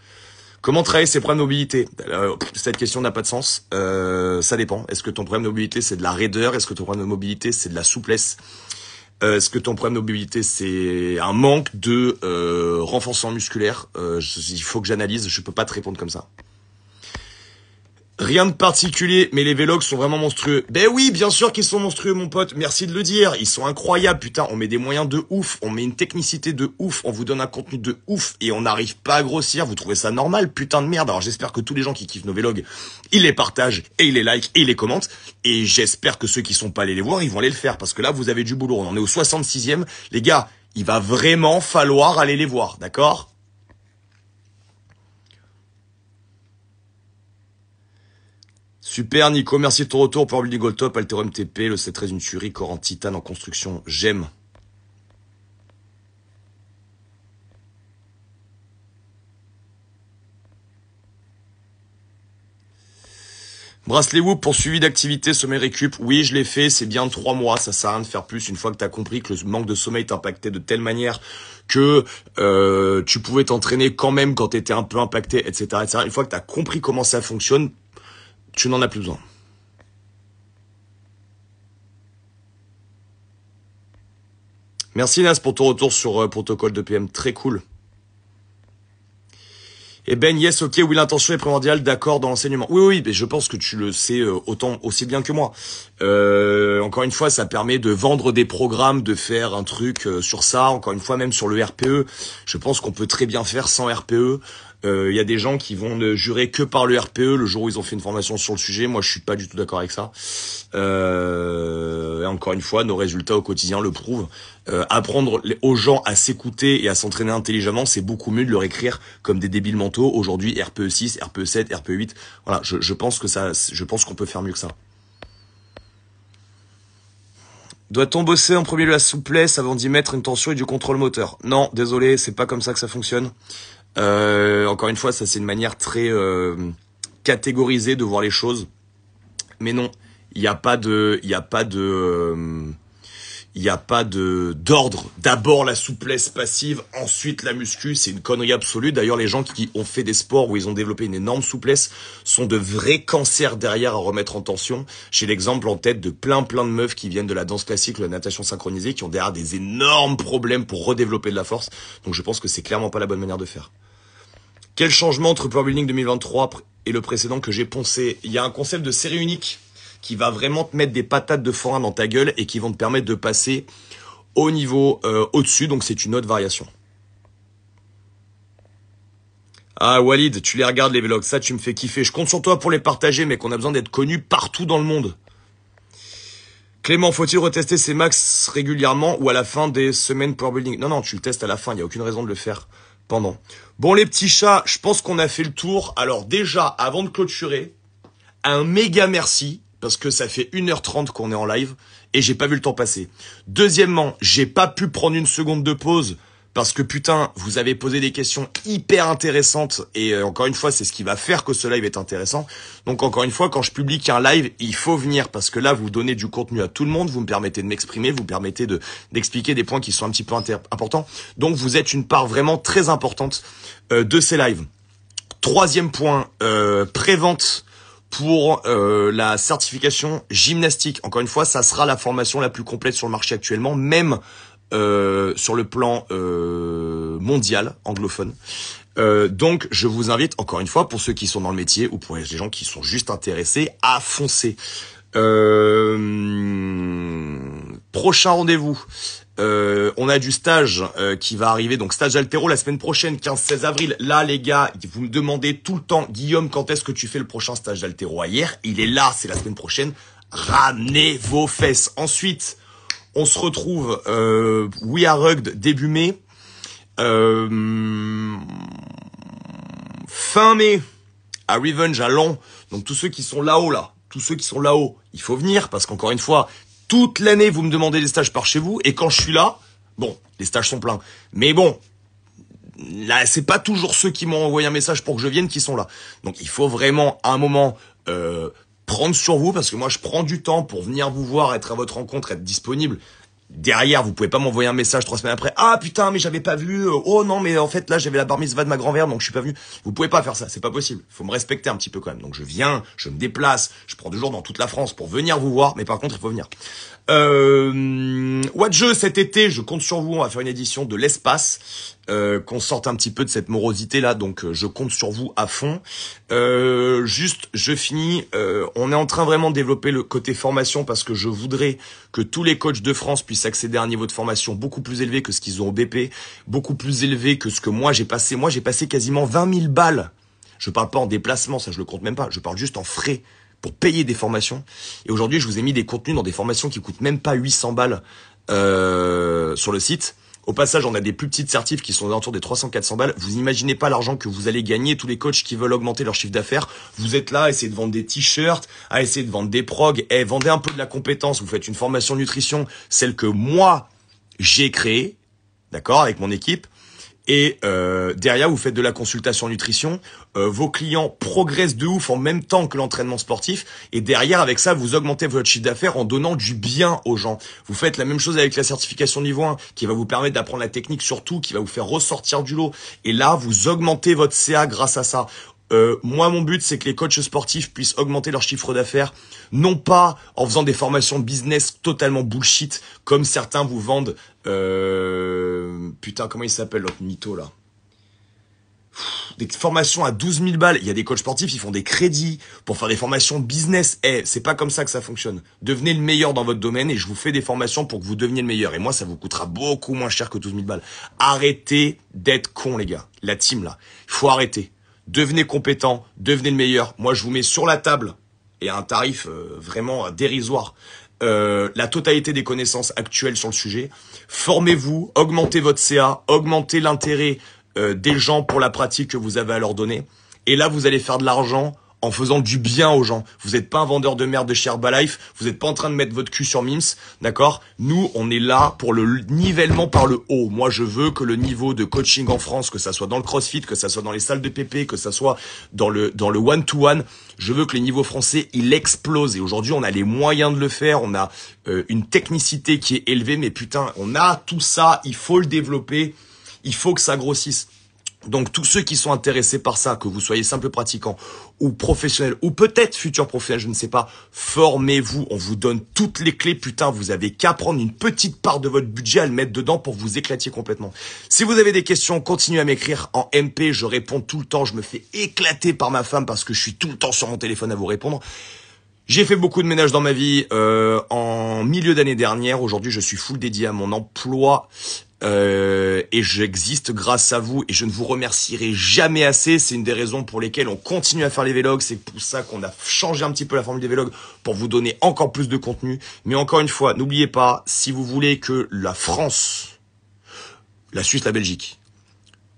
A: Comment travailler ses problèmes de mobilité Cette question n'a pas de sens. ça dépend. Est-ce que ton problème de mobilité, c'est de la raideur Est-ce que ton problème de mobilité, c'est de la souplesse euh, est-ce que ton problème de mobilité, c'est un manque de euh, renforcement musculaire euh, Il faut que j'analyse, je peux pas te répondre comme ça. Rien de particulier, mais les Vlogs sont vraiment monstrueux. Ben oui, bien sûr qu'ils sont monstrueux, mon pote. Merci de le dire. Ils sont incroyables, putain. On met des moyens de ouf. On met une technicité de ouf. On vous donne un contenu de ouf. Et on n'arrive pas à grossir. Vous trouvez ça normal, putain de merde. Alors j'espère que tous les gens qui kiffent nos Vlogs, ils les partagent et ils les likent et ils les commentent. Et j'espère que ceux qui sont pas allés les voir, ils vont aller le faire. Parce que là, vous avez du boulot. On en est au 66e. Les gars, il va vraiment falloir aller les voir. D'accord? Super Nico, merci de ton retour pour Gold Top, Alterum TP, le C13 une tuerie, corps en titane en construction, j'aime. Bracelet Whoop pour suivi d'activité, sommeil récup. Oui, je l'ai fait, c'est bien trois mois, ça sert à rien de faire plus une fois que tu as compris que le manque de sommeil t'impactait de telle manière que euh, tu pouvais t'entraîner quand même quand tu étais un peu impacté, etc., etc. Une fois que tu as compris comment ça fonctionne, tu n'en as plus besoin. Merci Nas pour ton retour sur euh, protocole de PM, très cool. Eh Ben, yes, ok, oui, l'intention est primordiale, d'accord, dans l'enseignement. Oui, oui, mais je pense que tu le sais euh, autant, aussi bien que moi. Euh, encore une fois, ça permet de vendre des programmes, de faire un truc sur ça. Encore une fois, même sur le RPE, je pense qu'on peut très bien faire sans RPE. Il euh, y a des gens qui vont ne jurer que par le RPE le jour où ils ont fait une formation sur le sujet. Moi, je suis pas du tout d'accord avec ça. Euh, et encore une fois, nos résultats au quotidien le prouvent. Euh, apprendre aux gens à s'écouter et à s'entraîner intelligemment, c'est beaucoup mieux de leur écrire comme des débiles mentaux. Aujourd'hui, RPE 6, RPE 7, RPE 8. Voilà, je, pense que ça, je pense qu'on peut faire mieux que ça. Doit-on bosser en premier lieu la souplesse avant d'y mettre une tension et du contrôle moteur Non, désolé, c'est pas comme ça que ça fonctionne. Euh, encore une fois, ça c'est une manière très euh, catégorisée de voir les choses. Mais non, il n'y a pas de, il a pas de, euh, il n'y a pas de d'ordre. D'abord la souplesse passive, ensuite la muscu, c'est une connerie absolue. D'ailleurs, les gens qui ont fait des sports où ils ont développé une énorme souplesse sont de vrais cancers derrière à remettre en tension. J'ai l'exemple en tête de plein plein de meufs qui viennent de la danse classique, de la natation synchronisée, qui ont derrière des énormes problèmes pour redévelopper de la force. Donc je pense que c'est clairement pas la bonne manière de faire. Quel changement entre Powerbuilding 2023 et le précédent que j'ai poncé Il y a un concept de série unique qui va vraiment te mettre des patates de forain dans ta gueule et qui vont te permettre de passer au niveau euh, au-dessus. Donc c'est une autre variation. Ah Walid, tu les regardes les vlogs, ça tu me fais kiffer. Je compte sur toi pour les partager, mais qu'on a besoin d'être connu partout dans le monde. Clément, faut-il retester ces max régulièrement ou à la fin des semaines pour building Non, non, tu le testes à la fin, il n'y a aucune raison de le faire pendant. Bon les petits chats, je pense qu'on a fait le tour. Alors déjà, avant de clôturer, un méga merci parce que ça fait 1h30 qu'on est en live et j'ai pas vu le temps passer. Deuxièmement, j'ai pas pu prendre une seconde de pause parce que putain, vous avez posé des questions hyper intéressantes et euh, encore une fois, c'est ce qui va faire que ce live est intéressant. Donc encore une fois, quand je publie un live, il faut venir parce que là, vous donnez du contenu à tout le monde, vous me permettez de m'exprimer, vous permettez de d'expliquer des points qui sont un petit peu importants. Donc vous êtes une part vraiment très importante euh, de ces lives. Troisième point, euh, prévente pour euh, la certification gymnastique. Encore une fois, ça sera la formation la plus complète sur le marché actuellement, même euh, sur le plan euh, mondial anglophone. donc, je vous invite encore une fois pour ceux qui sont dans le métier ou pour les gens qui sont juste intéressés à foncer. prochain rendez-vous. Euh, on a du stage euh, qui va arriver, donc stage altero la semaine prochaine, 15-16 avril. Là, les gars, vous me demandez tout le temps, Guillaume, quand est-ce que tu fais le prochain stage altero Hier, il est là, c'est la semaine prochaine. Ramenez vos fesses. Ensuite, on se retrouve oui euh, We Are Rugged début mai. fin mai à Revenge à Lens. Donc tous ceux qui sont là-haut là, tous ceux qui sont là-haut, il faut venir parce qu'encore une fois, toute l'année, vous me demandez des stages par chez vous, et quand je suis là, bon, les stages sont pleins. Mais bon, là, c'est pas toujours ceux qui m'ont envoyé un message pour que je vienne qui sont là. Donc, il faut vraiment, à un moment, euh, prendre sur vous, parce que moi, je prends du temps pour venir vous voir, être à votre rencontre, être disponible. Derrière, vous pouvez pas m'envoyer un message trois semaines après. Ah putain, mais j'avais pas vu. Euh, oh non, mais en fait là, j'avais la barmise va de ma grand-mère, donc je suis pas venu. Vous pouvez pas faire ça, c'est pas possible. Faut me respecter un petit peu quand même. Donc je viens, je me déplace, je prends du jour dans toute la France pour venir vous voir, mais par contre, il faut venir. Euh, jeu cet été, je compte sur vous, on va faire une édition de l'espace, euh, qu'on sorte un petit peu de cette morosité-là, donc euh, je compte sur vous à fond. Euh, juste, je finis, on est en train vraiment de développer le côté formation, parce que je voudrais que tous les coachs de France puissent accéder à un niveau de formation beaucoup plus élevé que ce qu'ils ont au BP, beaucoup plus élevé que ce que moi j'ai passé. Moi j'ai passé quasiment 20 000 balles. Je parle pas en déplacement, ça je le compte même pas, je parle juste en frais pour payer des formations. Et aujourd'hui, je vous ai mis des contenus dans des formations qui coûtent même pas 800 balles euh, sur le site. Au passage, on a des plus petites certifs qui sont autour des 300-400 balles. Vous n'imaginez pas l'argent que vous allez gagner. Tous les coachs qui veulent augmenter leur chiffre d'affaires, vous êtes là à essayer de vendre des t-shirts, à essayer de vendre des progs. et eh, vendez un peu de la compétence. Vous faites une formation nutrition, celle que moi, j'ai créée, d'accord, avec mon équipe. Et euh, derrière, vous faites de la consultation nutrition. Euh, vos clients progressent de ouf en même temps que l'entraînement sportif. Et derrière, avec ça, vous augmentez votre chiffre d'affaires en donnant du bien aux gens. Vous faites la même chose avec la certification niveau 1, qui va vous permettre d'apprendre la technique surtout, qui va vous faire ressortir du lot. Et là, vous augmentez votre CA grâce à ça. Euh, moi, mon but, c'est que les coachs sportifs puissent augmenter leur chiffre d'affaires, non pas en faisant des formations business totalement bullshit, comme certains vous vendent. Euh, putain, comment il s'appelle notre mytho là des formations à 12 000 balles. Il y a des coachs sportifs, ils font des crédits pour faire des formations business. Eh, c'est pas comme ça que ça fonctionne. Devenez le meilleur dans votre domaine et je vous fais des formations pour que vous deveniez le meilleur. Et moi, ça vous coûtera beaucoup moins cher que 12 000 balles. Arrêtez d'être con, les gars. La team, là. Il faut arrêter devenez compétent, devenez le meilleur. Moi, je vous mets sur la table, et à un tarif euh, vraiment euh, dérisoire, euh, la totalité des connaissances actuelles sur le sujet. Formez-vous, augmentez votre CA, augmentez l'intérêt des gens pour la pratique que vous avez à leur donner. Et là, vous allez faire de l'argent en faisant du bien aux gens. Vous n'êtes pas un vendeur de merde de chez Life, vous n'êtes pas en train de mettre votre cul sur Mims, d'accord Nous, on est là pour le nivellement par le haut. Moi, je veux que le niveau de coaching en France, que ça soit dans le CrossFit, que ça soit dans les salles de PP, que ça soit dans le dans le one to one, je veux que les niveaux français, il explose et aujourd'hui, on a les moyens de le faire, on a euh, une technicité qui est élevée mais putain, on a tout ça, il faut le développer, il faut que ça grossisse. Donc tous ceux qui sont intéressés par ça, que vous soyez simple pratiquant ou professionnel ou peut-être futur professionnel, je ne sais pas, formez-vous, on vous donne toutes les clés, putain, vous avez qu'à prendre une petite part de votre budget à le mettre dedans pour vous éclater complètement. Si vous avez des questions, continuez à m'écrire en MP, je réponds tout le temps, je me fais éclater par ma femme parce que je suis tout le temps sur mon téléphone à vous répondre. J'ai fait beaucoup de ménage dans ma vie euh, en milieu d'année dernière. Aujourd'hui, je suis full dédié à mon emploi euh, et j'existe grâce à vous et je ne vous remercierai jamais assez. C'est une des raisons pour lesquelles on continue à faire les vlogs. C'est pour ça qu'on a changé un petit peu la formule des vlogs pour vous donner encore plus de contenu. Mais encore une fois, n'oubliez pas, si vous voulez que la France, la Suisse, la Belgique,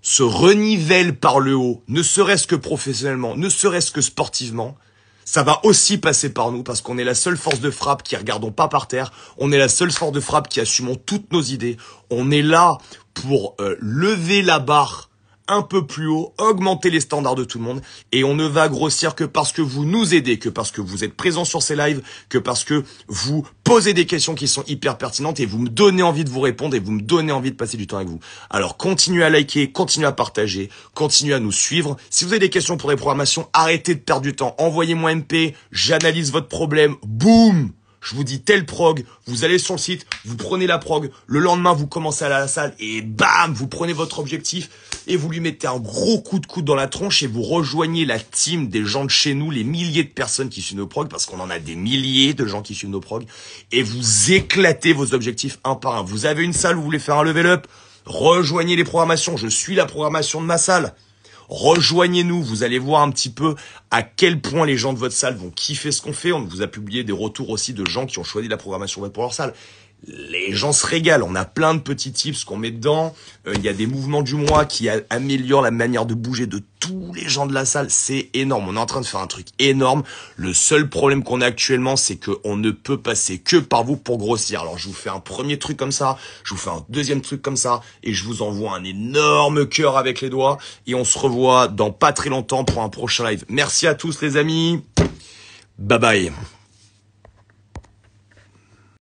A: se renivelle par le haut, ne serait-ce que professionnellement, ne serait-ce que sportivement, ça va aussi passer par nous parce qu'on est la seule force de frappe qui regardons pas par terre, on est la seule force de frappe qui assumons toutes nos idées, on est là pour euh, lever la barre un peu plus haut, augmenter les standards de tout le monde. Et on ne va grossir que parce que vous nous aidez, que parce que vous êtes présents sur ces lives, que parce que vous posez des questions qui sont hyper pertinentes et vous me donnez envie de vous répondre et vous me donnez envie de passer du temps avec vous. Alors continuez à liker, continuez à partager, continuez à nous suivre. Si vous avez des questions pour les programmations, arrêtez de perdre du temps. Envoyez-moi MP, j'analyse votre problème. Boum je vous dis telle prog, vous allez sur le site, vous prenez la prog, le lendemain vous commencez à la salle et bam, vous prenez votre objectif et vous lui mettez un gros coup de coude dans la tronche et vous rejoignez la team des gens de chez nous, les milliers de personnes qui suivent nos prog, parce qu'on en a des milliers de gens qui suivent nos prog, et vous éclatez vos objectifs un par un. Vous avez une salle où vous voulez faire un level up, rejoignez les programmations, je suis la programmation de ma salle. Rejoignez-nous, vous allez voir un petit peu à quel point les gens de votre salle vont kiffer ce qu'on fait. On vous a publié des retours aussi de gens qui ont choisi la programmation pour leur salle les gens se régalent. On a plein de petits tips qu'on met dedans. Euh, il y a des mouvements du mois qui améliorent la manière de bouger de tous les gens de la salle. C'est énorme. On est en train de faire un truc énorme. Le seul problème qu'on a actuellement, c'est qu'on ne peut passer que par vous pour grossir. Alors je vous fais un premier truc comme ça, je vous fais un deuxième truc comme ça, et je vous envoie un énorme cœur avec les doigts. Et on se revoit dans pas très longtemps pour un prochain live. Merci à tous les amis. Bye bye.